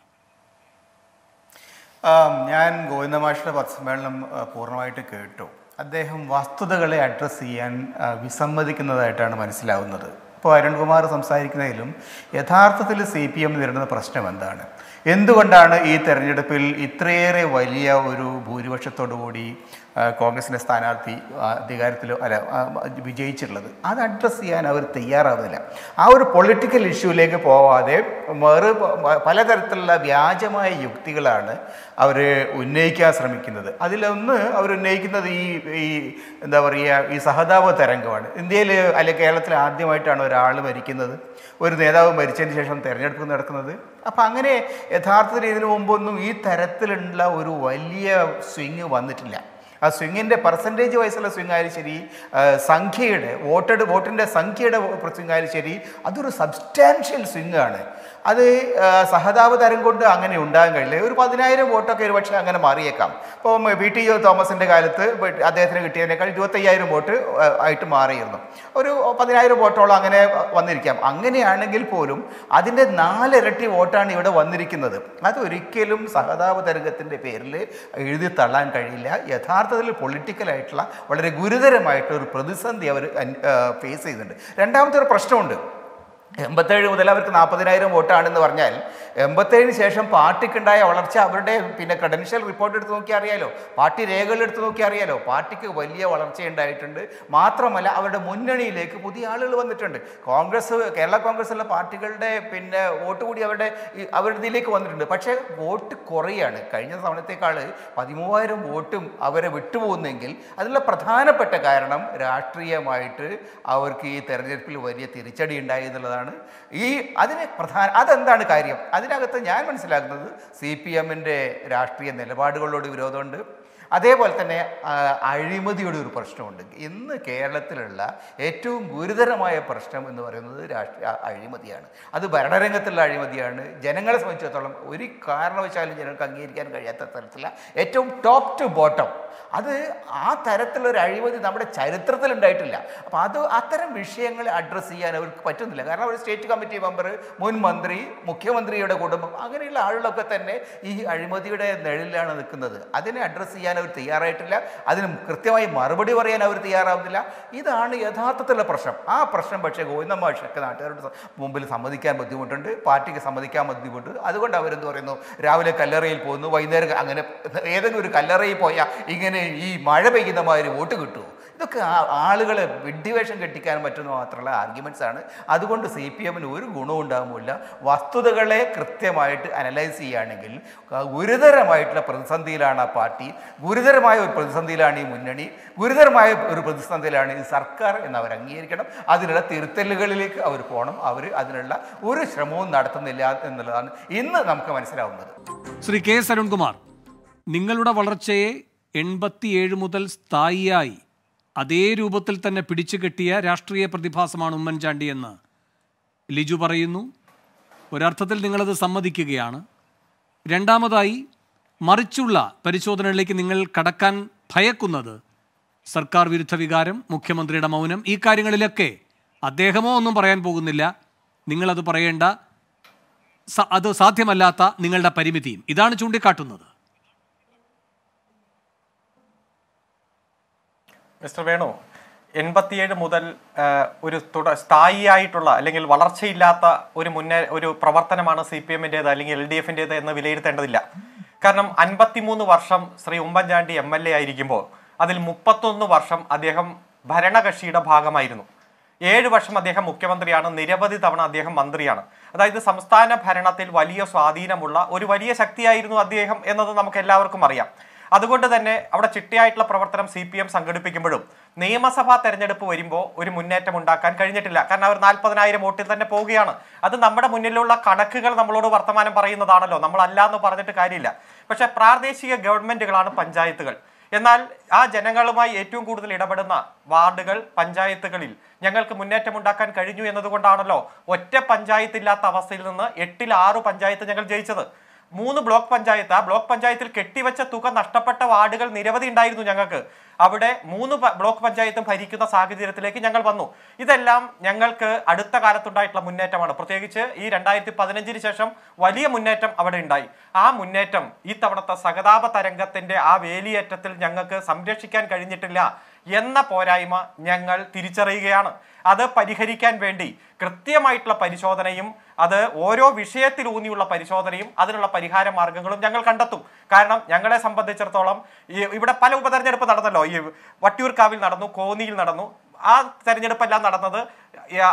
ഞാൻ ഗോവിന്ദമാഷിൻ്റെ പത്സമ്മേളനം പൂർണ്ണമായിട്ട് കേട്ടു അദ്ദേഹം വസ്തുതകളെ അഡ്രസ്സ് ചെയ്യാൻ വിസമ്മതിക്കുന്നതായിട്ടാണ് മനസ്സിലാവുന്നത് ഇപ്പോൾ അരുൺകുമാർ സംസാരിക്കുന്നതിലും യഥാർത്ഥത്തിൽ സി പി എം നേരിടുന്ന പ്രശ്നം എന്താണ് എന്തുകൊണ്ടാണ് ഈ തെരഞ്ഞെടുപ്പിൽ ഇത്രയേറെ വലിയ ഒരു ഭൂരിപക്ഷത്തോടുകൂടി കോൺഗ്രസിൻ്റെ സ്ഥാനാർത്ഥി അധികാരത്തിൽ അല്ല വിജയിച്ചിട്ടുള്ളത് അത് അഡ്രസ്സ് ചെയ്യാൻ അവർ തയ്യാറാവുന്നില്ല ആ ഒരു പൊളിറ്റിക്കൽ ഇഷ്യൂവിലേക്ക് പോവാതെ വേറെ പലതരത്തിലുള്ള വ്യാജമായ യുക്തികളാണ് അവർ ഉന്നയിക്കാൻ ശ്രമിക്കുന്നത് അതിലൊന്ന് അവർ ഉന്നയിക്കുന്നത് ഈ ഈ എന്താ പറയുക ഈ സഹതാപ തരംഗമാണ് ഇന്ത്യയിൽ അല്ലെ കേരളത്തിൽ ആദ്യമായിട്ടാണ് ഒരാൾ മരിക്കുന്നത് ഒരു നേതാവ് മരിച്ചതിന് ശേഷം തിരഞ്ഞെടുപ്പ് നടക്കുന്നത് അപ്പം അങ്ങനെ യഥാർത്ഥത്തിൽ ഇതിനു മുമ്പൊന്നും ഈ തരത്തിലുള്ള ഒരു വലിയ സ്വിങ് വന്നിട്ടില്ല ആ സ്വിങ്ങിൻ്റെ പെർസെൻറ്റേജ് വൈസുള്ള സ്വിങ് ആയാലും ശരി സംഖ്യയുടെ വോട്ടഡ് വോട്ടിൻ്റെ സംഖ്യയുടെ സ്വിങ് ആയാലും ശരി അതൊരു സബ്സ്റ്റാൻഷ്യൽ സ്വിങ്ങാണ് അത് സഹതാപ തരം കൊണ്ട് അങ്ങനെ ഉണ്ടാകാൻ കഴിയില്ല ഒരു പതിനായിരം വോട്ടൊക്കെ ഒരുപക്ഷെ അങ്ങനെ മാറിയേക്കാം ഇപ്പം വി ടി ജോ തോമസിൻ്റെ കാലത്ത് അദ്ദേഹത്തിന് കിട്ടിയതിനേക്കാൾ ഇരുപത്തയ്യായിരം വോട്ട് ആയിട്ട് മാറിയിരുന്നു ഒരു പതിനായിരം വോട്ടോളം അങ്ങനെ വന്നിരിക്കാം അങ്ങനെയാണെങ്കിൽ പോലും അതിൻ്റെ നാലിരട്ടി വോട്ടാണ് ഇവിടെ വന്നിരിക്കുന്നത് അതൊരിക്കലും സഹതാപ തരംഗത്തിൻ്റെ പേരിൽ എഴുതി തള്ളാൻ കഴിയില്ല യഥാർത്ഥത്തിൽ പൊളിറ്റിക്കലായിട്ടുള്ള വളരെ ഗുരുതരമായിട്ടുള്ള ഒരു പ്രതിസന്ധി അവർ ഫേസ് ചെയ്യുന്നുണ്ട് രണ്ടാമത്തെ ഒരു പ്രശ്നമുണ്ട് എൺപത്തേഴ് മുതൽ അവർക്ക് നാൽപ്പതിനായിരം വോട്ടാണെന്ന് പറഞ്ഞാൽ എൺപത്തേഴിന് ശേഷം പാർട്ടിക്കുണ്ടായ വളർച്ച അവരുടെ പിന്നെ ക്രെഡൻഷ്യൽ റിപ്പോർട്ട് എടുത്ത് നോക്കി അറിയാലോ പാർട്ടി രേഖകൾ എടുത്ത് നോക്കി അറിയാലോ പാർട്ടിക്ക് വലിയ വളർച്ച ഉണ്ടായിട്ടുണ്ട് മാത്രമല്ല അവരുടെ മുന്നണിയിലേക്ക് പുതിയ ആളുകൾ വന്നിട്ടുണ്ട് കോൺഗ്രസ് കേരള കോൺഗ്രസ്സുള്ള പാർട്ടികളുടെ പിന്നെ വോട്ട് കൂടി അവരുടെ അവരുടെ ഇതിലേക്ക് വന്നിട്ടുണ്ട് പക്ഷേ വോട്ട് കുറയാണ് കഴിഞ്ഞ തവണത്തേക്കാൾ പതിമൂവായിരം വോട്ടും അവരെ വിട്ടുപോകുന്നെങ്കിൽ അതിനുള്ള പ്രധാനപ്പെട്ട കാരണം രാഷ്ട്രീയമായിട്ട് അവർക്ക് ഈ തെരഞ്ഞെടുപ്പിൽ വലിയ തിരിച്ചടി ഉണ്ടായി എന്നുള്ളതാണ് എന്നുള്ളതാണ് ഈ അതിന് പ്രധാന അതെന്താണ് കാര്യം അതിനകത്ത് ഞാൻ മനസ്സിലാക്കുന്നത് സി പി എമ്മിൻ്റെ രാഷ്ട്രീയ നിലപാടുകളോട് വിരോധമുണ്ട് അതേപോലെ തന്നെ അഴിമതിയുടെ ഒരു പ്രശ്നമുണ്ട് ഇന്ന് കേരളത്തിലുള്ള ഏറ്റവും ഗുരുതരമായ പ്രശ്നം എന്ന് പറയുന്നത് രാഷ്ട്രീയ അഴിമതിയാണ് അത് ഭരണരംഗത്തുള്ള അഴിമതിയാണ് ജനങ്ങളെ സംബന്ധിച്ചിടത്തോളം ഒരു കാരണവശാലും ജനങ്ങൾക്ക് അംഗീകരിക്കാൻ കഴിയാത്ത തരത്തിലുള്ള ഏറ്റവും ടോപ്പ് ടു ബോട്ടം അത് ആ തരത്തിലൊരു അഴിമതി നമ്മുടെ ചരിത്രത്തിൽ ഉണ്ടായിട്ടില്ല അപ്പോൾ അത് അത്തരം വിഷയങ്ങൾ അഡ്രസ്സ് ചെയ്യാൻ അവർക്ക് പറ്റുന്നില്ല കാരണം ഒരു സ്റ്റേറ്റ് കമ്മിറ്റി മെമ്പർ മുൻ മന്ത്രി മുഖ്യമന്ത്രിയുടെ കുടുംബം അങ്ങനെയുള്ള ആളുകളൊക്കെ തന്നെ ഈ അഴിമതിയുടെ നിഴലിലാണ് നിൽക്കുന്നത് അതിനെ അഡ്രസ്സ് ചെയ്യാൻ അവർ തയ്യാറായിട്ടില്ല അതിന് കൃത്യമായി മറുപടി പറയാൻ അവർ തയ്യാറാവുന്നില്ല ഇതാണ് യഥാർത്ഥത്തിലുള്ള പ്രശ്നം ആ പ്രശ്നം പക്ഷേ ഗോവിന്ദ മാഷൊക്കെ നാട്ടുകാരുടെ മുമ്പിൽ സമ്മതിക്കാൻ ബുദ്ധിമുട്ടുണ്ട് പാർട്ടിക്ക് സമ്മതിക്കാൻ ബുദ്ധിമുട്ടുണ്ട് അതുകൊണ്ട് അവരെന്ത് പറയുന്നു രാവിലെ കല്ലറയിൽ പോകുന്നു വൈകുന്നേരം അങ്ങനെ ഏതെങ്കിലും ഒരു കല്ലറയിൽ പോയാൽ ഇങ്ങനെ ഇങ്ങനെ ഈ മഴ പെയ്യുന്ന മാതിരി വോട്ട് കിട്ടുമോ ഇതൊക്കെ ആളുകളെ വിഡ്ഡിവേഷം കെട്ടിക്കാൻ പറ്റുന്ന മാത്രമുള്ള ആർഗ്യുമെൻറ്റ്സ് ആണ് അതുകൊണ്ട് സി പി എമ്മിന് ഒരു ഗുണവും ഉണ്ടാകുമില്ല വസ്തുതകളെ കൃത്യമായിട്ട് അനലൈസ് ചെയ്യുകയാണെങ്കിൽ ഗുരുതരമായിട്ടുള്ള പ്രതിസന്ധിയിലാണ് ആ പാർട്ടി ഗുരുതരമായ ഒരു പ്രതിസന്ധിയിലാണ് ഈ മുന്നണി ഗുരുതരമായ ഒരു പ്രതിസന്ധിയിലാണ് ഈ സർക്കാർ എന്ന് അവർ അംഗീകരിക്കണം അതിനുള്ള തിരുത്തലുകളിലേക്ക് അവർ പോകണം അവർ അതിനുള്ള ഒരു ശ്രമവും നടത്തുന്നില്ല എന്നുള്ളതാണ് ഇന്ന് നമുക്ക് മനസ്സിലാവുന്നത് ശ്രീ കെ എസ് അരുൺകുമാർ നിങ്ങളുടെ വളർച്ചയെ എൺപത്തിയേഴ് മുതൽ സ്ഥായിയായി അതേ രൂപത്തിൽ തന്നെ പിടിച്ചു കെട്ടിയ രാഷ്ട്രീയ പ്രതിഭാസമാണ് ഉമ്മൻചാണ്ടി എന്ന് ലിജു പറയുന്നു ഒരർത്ഥത്തിൽ നിങ്ങളത് സമ്മതിക്കുകയാണ് രണ്ടാമതായി മറിച്ചുള്ള പരിശോധനയിലേക്ക് നിങ്ങൾ കടക്കാൻ ഭയക്കുന്നത് സർക്കാർ വിരുദ്ധ വികാരം മുഖ്യമന്ത്രിയുടെ മൗനം ഈ കാര്യങ്ങളിലൊക്കെ അദ്ദേഹമോ ഒന്നും പറയാൻ പോകുന്നില്ല നിങ്ങളത് പറയേണ്ട അത് സാധ്യമല്ലാത്ത നിങ്ങളുടെ പരിമിതിയും ഇതാണ് ചൂണ്ടിക്കാട്ടുന്നത് മിസ്റ്റർ വേണു എൺപത്തിയേഴ് മുതൽ ഒരു തുട സ്ഥായിയായിട്ടുള്ള അല്ലെങ്കിൽ വളർച്ചയില്ലാത്ത ഒരു മുന്നേ ഒരു പ്രവർത്തനമാണ് സി പി എമ്മിൻ്റേത് അല്ലെങ്കിൽ എൽ ഡി എഫിൻ്റേത് എന്ന് വിലയിരുത്തേണ്ടതില്ല കാരണം അൻപത്തിമൂന്ന് വർഷം Shri Oommen Chandy M L A ആയിരിക്കുമ്പോൾ അതിൽ മുപ്പത്തൊന്ന് വർഷം അദ്ദേഹം ഭരണകക്ഷിയുടെ ഭാഗമായിരുന്നു ഏഴ് വർഷം അദ്ദേഹം മുഖ്യമന്ത്രിയാണ് നിരവധി തവണ അദ്ദേഹം മന്ത്രിയാണ് അതായത് സംസ്ഥാന ഭരണത്തിൽ വലിയ സ്വാധീനമുള്ള ഒരു വലിയ ശക്തിയായിരുന്നു അദ്ദേഹം എന്നത് നമുക്ക് എല്ലാവർക്കും അറിയാം അതുകൊണ്ട് തന്നെ അവിടെ ചിട്ടയായിട്ടുള്ള പ്രവർത്തനം സി പി എം സംഘടിപ്പിക്കുമ്പോഴും നിയമസഭാ തെരഞ്ഞെടുപ്പ് വരുമ്പോൾ ഒരു മുന്നേറ്റം ഉണ്ടാക്കാൻ കഴിഞ്ഞിട്ടില്ല കാരണം അവർ നാൽപ്പതിനായിരം വോട്ടിൽ തന്നെ പോവുകയാണ് അത് നമ്മുടെ മുന്നിലുള്ള കണക്കുകൾ നമ്മളോട് വർത്തമാനം പറയുന്നതാണല്ലോ നമ്മളല്ല എന്ന് പറഞ്ഞിട്ട് കാര്യമില്ല പക്ഷേ പ്രാദേശിക ഗവൺമെന്റുകളാണ് പഞ്ചായത്തുകൾ എന്നാൽ ആ ജനങ്ങളുമായി ഏറ്റവും കൂടുതൽ ഇടപെടുന്ന വാർഡുകൾ പഞ്ചായത്തുകളിൽ ഞങ്ങൾക്ക് മുന്നേറ്റം ഉണ്ടാക്കാൻ കഴിഞ്ഞു എന്നതുകൊണ്ടാണല്ലോ ഒറ്റ ഇല്ലാത്ത അവസ്ഥയിൽ നിന്ന് എട്ടിൽ ആറ് പഞ്ചായത്ത് ഞങ്ങൾ ജയിച്ചത് മൂന്ന് ബ്ലോക്ക് പഞ്ചായത്ത് ആ ബ്ലോക്ക് പഞ്ചായത്തിൽ കെട്ടിവെച്ച തുക നഷ്ടപ്പെട്ട വാർഡുകൾ നിരവധി ഉണ്ടായിരുന്നു ഞങ്ങൾക്ക് അവിടെ മൂന്ന് ബ്ലോക്ക് പഞ്ചായത്തും ഭരിക്കുന്ന സാഹചര്യത്തിലേക്ക് ഞങ്ങൾ വന്നു ഇതെല്ലാം ഞങ്ങൾക്ക് അടുത്ത കാലത്തുണ്ടായിട്ടുള്ള മുന്നേറ്റമാണ് പ്രത്യേകിച്ച് ഈ രണ്ടായിരത്തി പതിനഞ്ചിന് ശേഷം വലിയ മുന്നേറ്റം അവിടെ ഉണ്ടായി ആ മുന്നേറ്റം ഈ തവണത്തെ സഹതാപ തരംഗത്തിന്റെ ആ വേലിയേറ്റത്തിൽ ഞങ്ങൾക്ക് സംരക്ഷിക്കാൻ കഴിഞ്ഞിട്ടില്ല എന്ന പോരായ്മ ഞങ്ങൾ തിരിച്ചറിയുകയാണ് അത് പരിഹരിക്കാൻ വേണ്ടി കൃത്യമായിട്ടുള്ള പരിശോധനയും അത് ഓരോ വിഷയത്തിൽ ഊന്നിയുള്ള പരിശോധനയും അതിനുള്ള പരിഹാര മാർഗങ്ങളും ഞങ്ങൾ കണ്ടെത്തും കാരണം ഞങ്ങളെ സംബന്ധിച്ചിടത്തോളം ഇവിടെ പല ഉപതെരഞ്ഞെടുപ്പ് നടന്നല്ലോ ഈ വട്ടിയൂർക്കാവിൽ നടന്നു കോന്നിയിൽ നടന്നു ആ തെരഞ്ഞെടുപ്പെല്ലാം നടന്നത്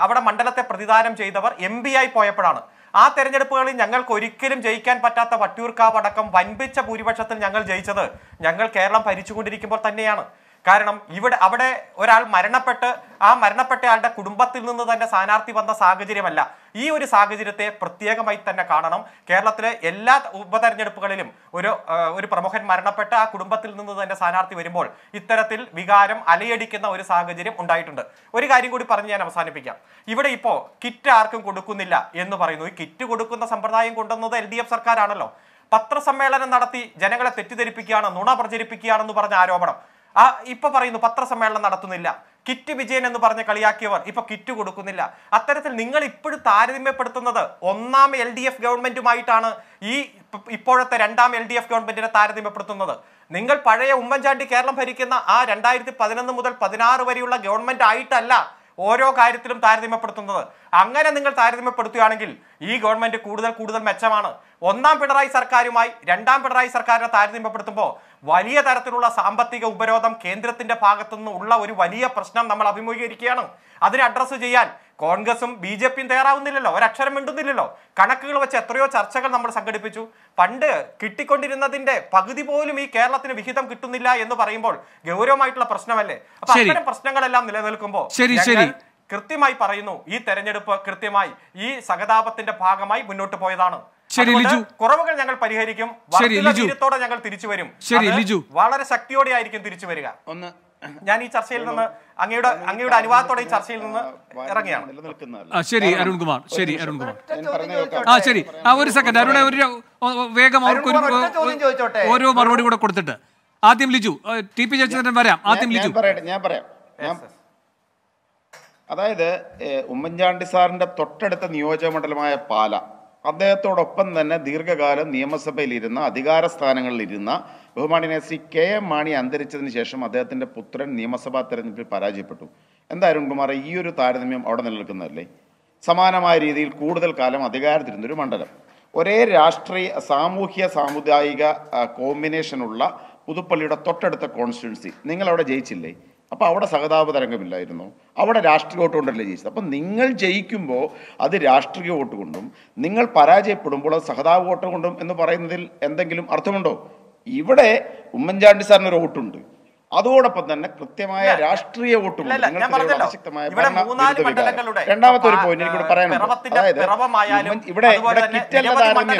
അവിടെ മണ്ഡലത്തെ പ്രതിദാനം ചെയ്തവർ എം പി ആയി പോയപ്പോഴാണ് ആ തെരഞ്ഞെടുപ്പുകളിൽ ഞങ്ങൾക്ക് ഒരിക്കലും ജയിക്കാൻ പറ്റാത്ത വട്ടിയൂർക്കാവ് അടക്കം വൻപിച്ച ഭൂരിപക്ഷത്തിൽ ഞങ്ങൾ ജയിച്ചത് ഞങ്ങൾ കേരളം ഭരിച്ചുകൊണ്ടിരിക്കുമ്പോൾ തന്നെയാണ് കാരണം ഇവിടെ അവിടെ ഒരാൾ മരണപ്പെട്ട് ആ മരണപ്പെട്ടയാളുടെ കുടുംബത്തിൽ നിന്ന് തന്നെ സ്ഥാനാർത്ഥി വന്ന സാഹചര്യമല്ല ഈ ഒരു സാഹചര്യത്തെ പ്രത്യേകമായി തന്നെ കാണണം കേരളത്തിലെ എല്ലാ ഉപതെരഞ്ഞെടുപ്പുകളിലും ഒരു ഒരു പ്രമുഖൻ മരണപ്പെട്ട ആ കുടുംബത്തിൽ നിന്ന് തന്നെ സ്ഥാനാർത്ഥി വരുമ്പോൾ ഇത്തരത്തിൽ വികാരം അലയടിക്കുന്ന ഒരു സാഹചര്യം ഉണ്ടായിട്ടുണ്ട് ഒരു കാര്യം കൂടി പറഞ്ഞ് ഞാൻ അവസാനിപ്പിക്കാം ഇവിടെ ഇപ്പോൾ കിറ്റ് ആർക്കും കൊടുക്കുന്നില്ല എന്ന് പറയുന്നു ഈ കിറ്റ് കൊടുക്കുന്ന സമ്പ്രദായം കൊണ്ടുവന്നത് എൽ ഡി എഫ് സർക്കാരാണല്ലോ പത്രസമ്മേളനം നടത്തി ജനങ്ങളെ തെറ്റിദ്ധരിപ്പിക്കുകയാണ് നുണ പ്രചരിപ്പിക്കുകയാണെന്ന് പറഞ്ഞ ആരോപണം ആ ഇപ്പൊ പറയുന്നു പത്രസമ്മേളനം നടത്തുന്നില്ല കിറ്റ് വിജയൻ എന്ന് പറഞ്ഞ കളിയാക്കിയവർ ഇപ്പൊ കിറ്റ് കൊടുക്കുന്നില്ല അത്തരത്തിൽ നിങ്ങൾ ഇപ്പോഴും താരതമ്യപ്പെടുത്തുന്നത് ഒന്നാം എൽ ഡി എഫ് ഗവൺമെന്റുമായിട്ടാണ് ഈ ഇപ്പോഴത്തെ രണ്ടാം എൽ ഡി എഫ് ഗവൺമെന്റിനെ താരതമ്യപ്പെടുത്തുന്നത് നിങ്ങൾ പഴയ ഉമ്മൻചാണ്ടി കേരളം ഭരിക്കുന്ന ആ രണ്ടായിരത്തി പതിനൊന്ന് മുതൽ പതിനാറ് വരെയുള്ള ഗവൺമെന്റ് ആയിട്ടല്ല ഓരോ കാര്യത്തിലും താരതമ്യപ്പെടുത്തുന്നത് അങ്ങനെ നിങ്ങൾ താരതമ്യപ്പെടുത്തുകയാണെങ്കിൽ ഈ ഗവൺമെന്റ് കൂടുതൽ കൂടുതൽ മെച്ചമാണ് ഒന്നാം പിണറായി സർക്കാരുമായി രണ്ടാം പിണറായി സർക്കാരിനെ താരതമ്യപ്പെടുത്തുമ്പോൾ വലിയ തരത്തിലുള്ള സാമ്പത്തിക ഉപരോധം കേന്ദ്രത്തിന്റെ ഭാഗത്തുനിന്ന് ഉള്ള ഒരു വലിയ പ്രശ്നം നമ്മൾ അഭിമുഖീകരിക്കുകയാണ് അതിനെ അഡ്രസ്സ് ചെയ്യാൻ കോൺഗ്രസും ബി ജെ പിയും തയ്യാറാവുന്നില്ലല്ലോ ഒരക്ഷരം മിണ്ടുന്നില്ലല്ലോ കണക്കുകൾ വെച്ച് എത്രയോ ചർച്ചകൾ നമ്മൾ സംഘടിപ്പിച്ചു പണ്ട് കിട്ടിക്കൊണ്ടിരുന്നതിന്റെ പകുതി പോലും ഈ കേരളത്തിന് വിഹിതം കിട്ടുന്നില്ല എന്ന് പറയുമ്പോൾ ഗൗരവമായിട്ടുള്ള പ്രശ്നമല്ലേ അപ്പൊ അത്തരം പ്രശ്നങ്ങളെല്ലാം നിലനിൽക്കുമ്പോൾ ശരി ശരി കൃത്യമായി പറയുന്നു ഈ തെരഞ്ഞെടുപ്പ് കൃത്യമായി ഈ സഹതാപത്തിന്റെ ഭാഗമായി മുന്നോട്ട് പോയതാണ് ശരി ലിജു കുറവുകൾ ഞങ്ങൾ പരിഹരിക്കും ശരി ലിജു ഞങ്ങൾ തിരിച്ചു വരും ശരി ലിജു വളരെ ശക്തിയോടെ ആയിരിക്കും തിരിച്ചു വരിക ഒന്ന് ഞാൻ ഈ ചർച്ചയിൽ നിന്ന് അങ്ങയുടെ അങ്ങയുടെ അനുവാദത്തോടെ ഈ ചർച്ചയിൽ നിന്ന് ഇറങ്ങിയാണ് ശരി അരുൺകുമാർ ശരി അരുൺകുമാർ ആ ശരി ആ ഒരു സെക്കൻഡ് അരുണ ഒരു വേഗം അവർക്ക് ഓരോ മറുപടി കൂടെ കൊടുത്തിട്ട് ആദ്യം ലിജു ടി പി ജയചന്ദ്രൻ വരാം ആദ്യം ലിജു ഞാൻ പറയാം ഞാൻ പറയാം അതായത് ഉമ്മൻചാണ്ടി സാറിൻ്റെ തൊട്ടടുത്ത നിയോജക മണ്ഡലമായ പാല അദ്ദേഹത്തോടൊപ്പം തന്നെ ദീർഘകാലം നിയമസഭയിലിരുന്ന അധികാര സ്ഥാനങ്ങളിലിരുന്ന ബഹുമാനിനെ ശ്രീ കെ എം മാണി അന്തരിച്ചതിന് ശേഷം അദ്ദേഹത്തിൻ്റെ പുത്രൻ നിയമസഭാ തെരഞ്ഞെടുപ്പിൽ പരാജയപ്പെട്ടു എന്തായാലും അരുൺകുമാർ ഈ ഒരു താരതമ്യം അവിടെ നിലനിൽക്കുന്നതല്ലേ സമാനമായ രീതിയിൽ കൂടുതൽ കാലം അധികാരത്തിരുന്നൊരു മണ്ഡലം ഒരേ രാഷ്ട്രീയ സാമൂഹ്യ സാമുദായിക കോമ്പിനേഷനുള്ള പുതുപ്പള്ളിയുടെ തൊട്ടടുത്ത കോൺസ്റ്റിറ്റ്യൻസി നിങ്ങളവിടെ ജയിച്ചില്ലേ അപ്പോൾ അവിടെ സഹതാപ തരംഗമില്ലായിരുന്നു അവിടെ രാഷ്ട്രീയ വോട്ട് കൊണ്ടല്ലേ ജയിച്ചത് അപ്പം നിങ്ങൾ ജയിക്കുമ്പോൾ അത് രാഷ്ട്രീയ വോട്ട് കൊണ്ടും നിങ്ങൾ പരാജയപ്പെടുമ്പോൾ അത് സഹതാപ വോട്ട് കൊണ്ടും എന്ന് പറയുന്നതിൽ എന്തെങ്കിലും അർത്ഥമുണ്ടോ ഇവിടെ ഉമ്മൻചാണ്ടി സാറിന് ഒരു വോട്ടുണ്ട് അതോടൊപ്പം തന്നെ കൃത്യമായ രാഷ്ട്രീയ വോട്ടും രണ്ടാമത്തെ ഒരു പോയിന്റ് എനിക്കിവിടെ പറയാനുണ്ട് അതായത് ഇവിടെ ഇവിടെ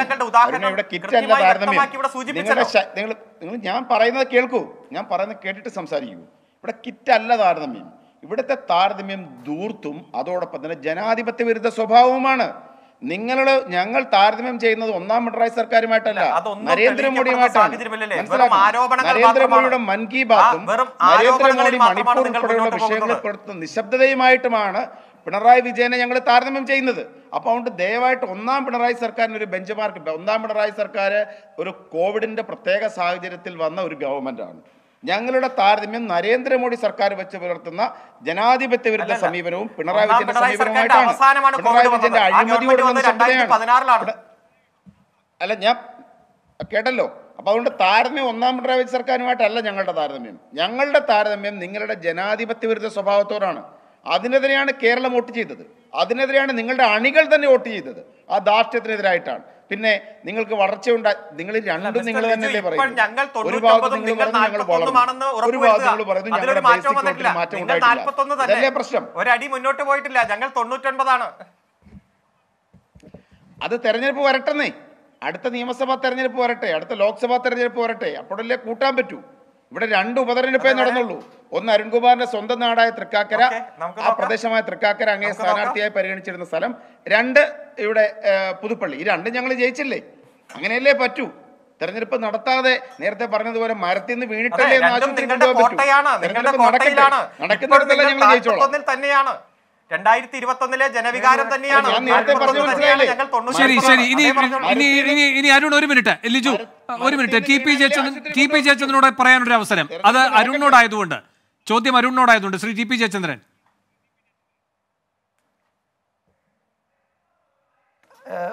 നിങ്ങൾ ഞാൻ പറയുന്നത് കേൾക്കൂ ഞാൻ പറയുന്നത് കേട്ടിട്ട് സംസാരിക്കൂ ഇവിടെ കിറ്റല്ല താരതമ്യം ഇവിടുത്തെ താരതമ്യം ദൂർത്തും അതോടൊപ്പം തന്നെ ജനാധിപത്യ വിരുദ്ധ സ്വഭാവവുമാണ് നിങ്ങൾ ഞങ്ങൾ താരതമ്യം ചെയ്യുന്നത് ഒന്നാം പിണറായി സർക്കാരുമായിട്ടല്ല നരേന്ദ്രമോദിയുമായിട്ടാണ് നരേന്ദ്രമോദിയുടെ മൻ കി ബാത്തും നരേന്ദ്രമോദി മണിപ്പൂർ ഉൾപ്പെടെയുള്ള വിഷയങ്ങൾ നിശബ്ദതയുമായിട്ടുമാണ് പിണറായി വിജയനെ ഞങ്ങൾ താരതമ്യം ചെയ്യുന്നത് അപ്പോൾ അതുകൊണ്ട് ദയവായിട്ട് ഒന്നാം പിണറായി സർക്കാരിന് ഒരു ബെഞ്ച് മാർക്ക് ഒന്നാം പിണറായി സർക്കാർ ഒരു കോവിഡിന്റെ പ്രത്യേക സാഹചര്യത്തിൽ വന്ന ഒരു ആണ് ഞങ്ങളുടെ താരതമ്യം നരേന്ദ്രമോദി സർക്കാർ വെച്ച് പുലർത്തുന്ന ജനാധിപത്യ വിരുദ്ധ സമീപനവും പിണറായി വിജയന്റെ സമീപനവുമായിട്ടാണ് പിണറായി വിജയന്റെ അഴിമതിയോടുള്ള ചിന്തയാണ് അല്ല ഞാൻ കേട്ടല്ലോ അപ്പോൾ അതുകൊണ്ട് താരതമ്യം ഒന്നാം പിണറായി വിജയ സർക്കാരുമായിട്ടല്ല ഞങ്ങളുടെ താരതമ്യം ഞങ്ങളുടെ താരതമ്യം നിങ്ങളുടെ ജനാധിപത്യ വിരുദ്ധ സ്വഭാവത്തോടാണ് അതിനെതിരെയാണ് കേരളം വോട്ട് ചെയ്തത് അതിനെതിരെയാണ് നിങ്ങളുടെ അണികൾ തന്നെ വോട്ട് ചെയ്തത് ആ ധാർഷ്ട്യത്തിനെതിരായിട്ടാണ് പിന്നെ നിങ്ങൾക്ക് വളർച്ചയുണ്ട നിങ്ങൾ രണ്ടും നിങ്ങൾ തന്നെയല്ലേ പറയുന്നത് പറയുന്നത് ഒരു ഭാഗത്ത് നിങ്ങൾ പറയുന്നത് ഞങ്ങളുടെ ബേസിക് പ്ലോട്ടിൽ മാറ്റം ഉണ്ടായിട്ടില്ല അതല്ലേ പ്രശ്നം ഒരടി മുന്നോട്ട് പോയിട്ടില്ല ഞങ്ങൾ തൊണ്ണൂറ്റൊൻപതാണ് അത് തെരഞ്ഞെടുപ്പ് വരട്ടെന്നേ അടുത്ത നിയമസഭാ തെരഞ്ഞെടുപ്പ് വരട്ടെ അടുത്ത ലോക്സഭാ തെരഞ്ഞെടുപ്പ് വരട്ടെ അപ്പോഴല്ലേ കൂട്ടാൻ പറ്റൂ ഇവിടെ രണ്ട് ഉപതെരഞ്ഞെടുപ്പേ നടന്നുള്ളൂ ഒന്ന് അരുൺകുമാറിന്റെ സ്വന്തം നാടായ തൃക്കാക്കര ആ പ്രദേശമായ തൃക്കാക്കര അങ്ങേ സ്ഥാനാർത്ഥിയായി പരിഗണിച്ചിരുന്ന സ്ഥലം രണ്ട് ഇവിടെ പുതുപ്പള്ളി ഈ രണ്ടും ഞങ്ങൾ ജയിച്ചില്ലേ അങ്ങനെയല്ലേ പറ്റൂ തെരഞ്ഞെടുപ്പ് നടത്താതെ നേരത്തെ പറഞ്ഞതുപോലെ മരത്തിൽ നിന്ന് വീണിട്ടല്ലേ നടക്കുന്നിടത്തെല്ലാം ഞങ്ങൾ ജയിച്ചോളാം രണ്ടായിരത്തി ഇരുപത്തൊന്നിലെ ജനവികാരം തന്നെയാണ് ഞങ്ങൾ ശരി ഒരു minute T P Jayachandran T P ജയചന്ദ്രനോട് പറയാനൊരു അവസരം അത് അരുണിനോടായതുകൊണ്ട് ചോദ്യം അരുണിനോടായതുകൊണ്ട് ശ്രീ ടി പി ജയചന്ദ്രൻ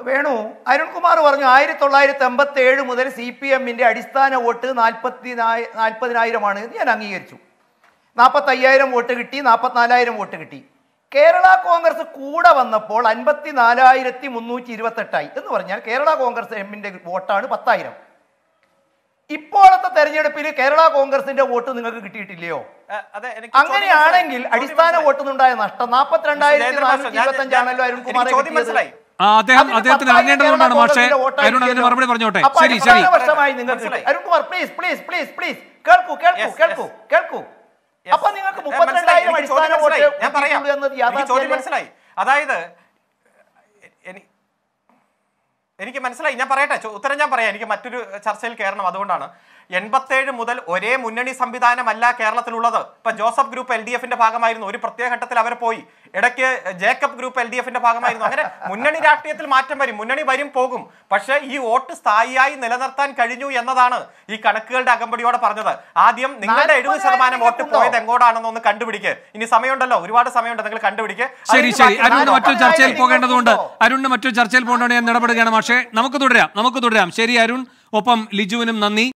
വേണു അരുൺകുമാർ പറഞ്ഞു ആയിരത്തി തൊള്ളായിരത്തി എൺപത്തി ഏഴ് മുതൽ സി പി എമ്മിന്റെ അടിസ്ഥാന വോട്ട് നാൽപ്പത്തി നാൽപ്പതിനായിരമാണ് ഞാൻ അംഗീകരിച്ചു നാൽപ്പത്തയ്യായിരം വോട്ട് കിട്ടി നാൽപ്പത്തിനാലായിരം വോട്ട് കിട്ടി കേരള കോൺഗ്രസ് കൂടെ വന്നപ്പോൾ അൻപത്തി നാലായിരത്തി മുന്നൂറ്റി ഇരുപത്തെട്ടായി എന്ന് പറഞ്ഞാൽ കേരള കോൺഗ്രസ് എമ്മിന്റെ വോട്ടാണ് പത്തായിരം ഇപ്പോഴത്തെ തെരഞ്ഞെടുപ്പിൽ കേരള കോൺഗ്രസിന്റെ വോട്ട് നിങ്ങൾക്ക് കിട്ടിയിട്ടില്ലയോ അങ്ങനെയാണെങ്കിൽ അടിസ്ഥാന ഉണ്ടായ നഷ്ടം നാൽപ്പത്തിരണ്ടായിരത്തി നാനൂറ്റി അരുൺ മറുപടി പറഞ്ഞോട്ടെ ശരി ശരി വർഷമായി നിങ്ങൾക്ക് Arunkumar please please please please കേൾക്കൂ കേൾക്കൂ കേൾക്കൂ കേൾക്കൂ അപ്പൊ നിങ്ങൾക്ക് മുപ്പത്തിരണ്ടായിരം അടിസ്ഥാന വോട്ട് ഞാൻ പറയാം മനസ്സിലായി അതായത് എനിക്ക് മനസ്സിലായി ഞാൻ പറയട്ടെ ഉത്തരം ഞാൻ പറയാം എനിക്ക് മറ്റൊരു ചർച്ചയിൽ കയറണം അതുകൊണ്ടാണ് എൺപത്തേഴ് മുതൽ ഒരേ മുന്നണി സംവിധാനമല്ല കേരളത്തിലുള്ളത് ഇപ്പൊ ജോസഫ് ഗ്രൂപ്പ് എൽ ഡി എഫിന്റെ ഭാഗമായിരുന്നു ഒരു പ്രത്യേക ഘട്ടത്തിൽ അവർ പോയി ഇടയ്ക്ക് ജേക്കബ് ഗ്രൂപ്പ് എൽ ഡി എഫിന്റെ ഭാഗമായിരുന്നു അങ്ങനെ മുന്നണി രാഷ്ട്രീയത്തിൽ മാറ്റം വരും മുന്നണി വരും പോകും പക്ഷേ ഈ വോട്ട് സ്ഥായിയായി നിലനിർത്താൻ കഴിഞ്ഞു എന്നതാണ് ഈ കണക്കുകളുടെ അകമ്പടിയോടെ പറഞ്ഞത് ആദ്യം നിങ്ങളുടെ എഴുപത് ശതമാനം വോട്ട് പോയത് എങ്ങോട്ടാണെന്ന് ഒന്ന് കണ്ടുപിടിക്കുക ഇനി സമയമുണ്ടല്ലോ ഒരുപാട് സമയമുണ്ട് നിങ്ങൾ കണ്ടുപിടിക്കുക ശരി ശരി മറ്റൊരു ചർച്ചയിൽ പോകേണ്ടതുകൊണ്ട് അരുണ് മറ്റൊരു ചർച്ചയിൽ പോകേണ്ടതുകൊണ്ട് ഞാൻ പക്ഷേ നമുക്ക് തുടരാം നമുക്ക് തുടരാം ശരി അരുൺ ഒപ്പം ലിജുവിനും നന്ദി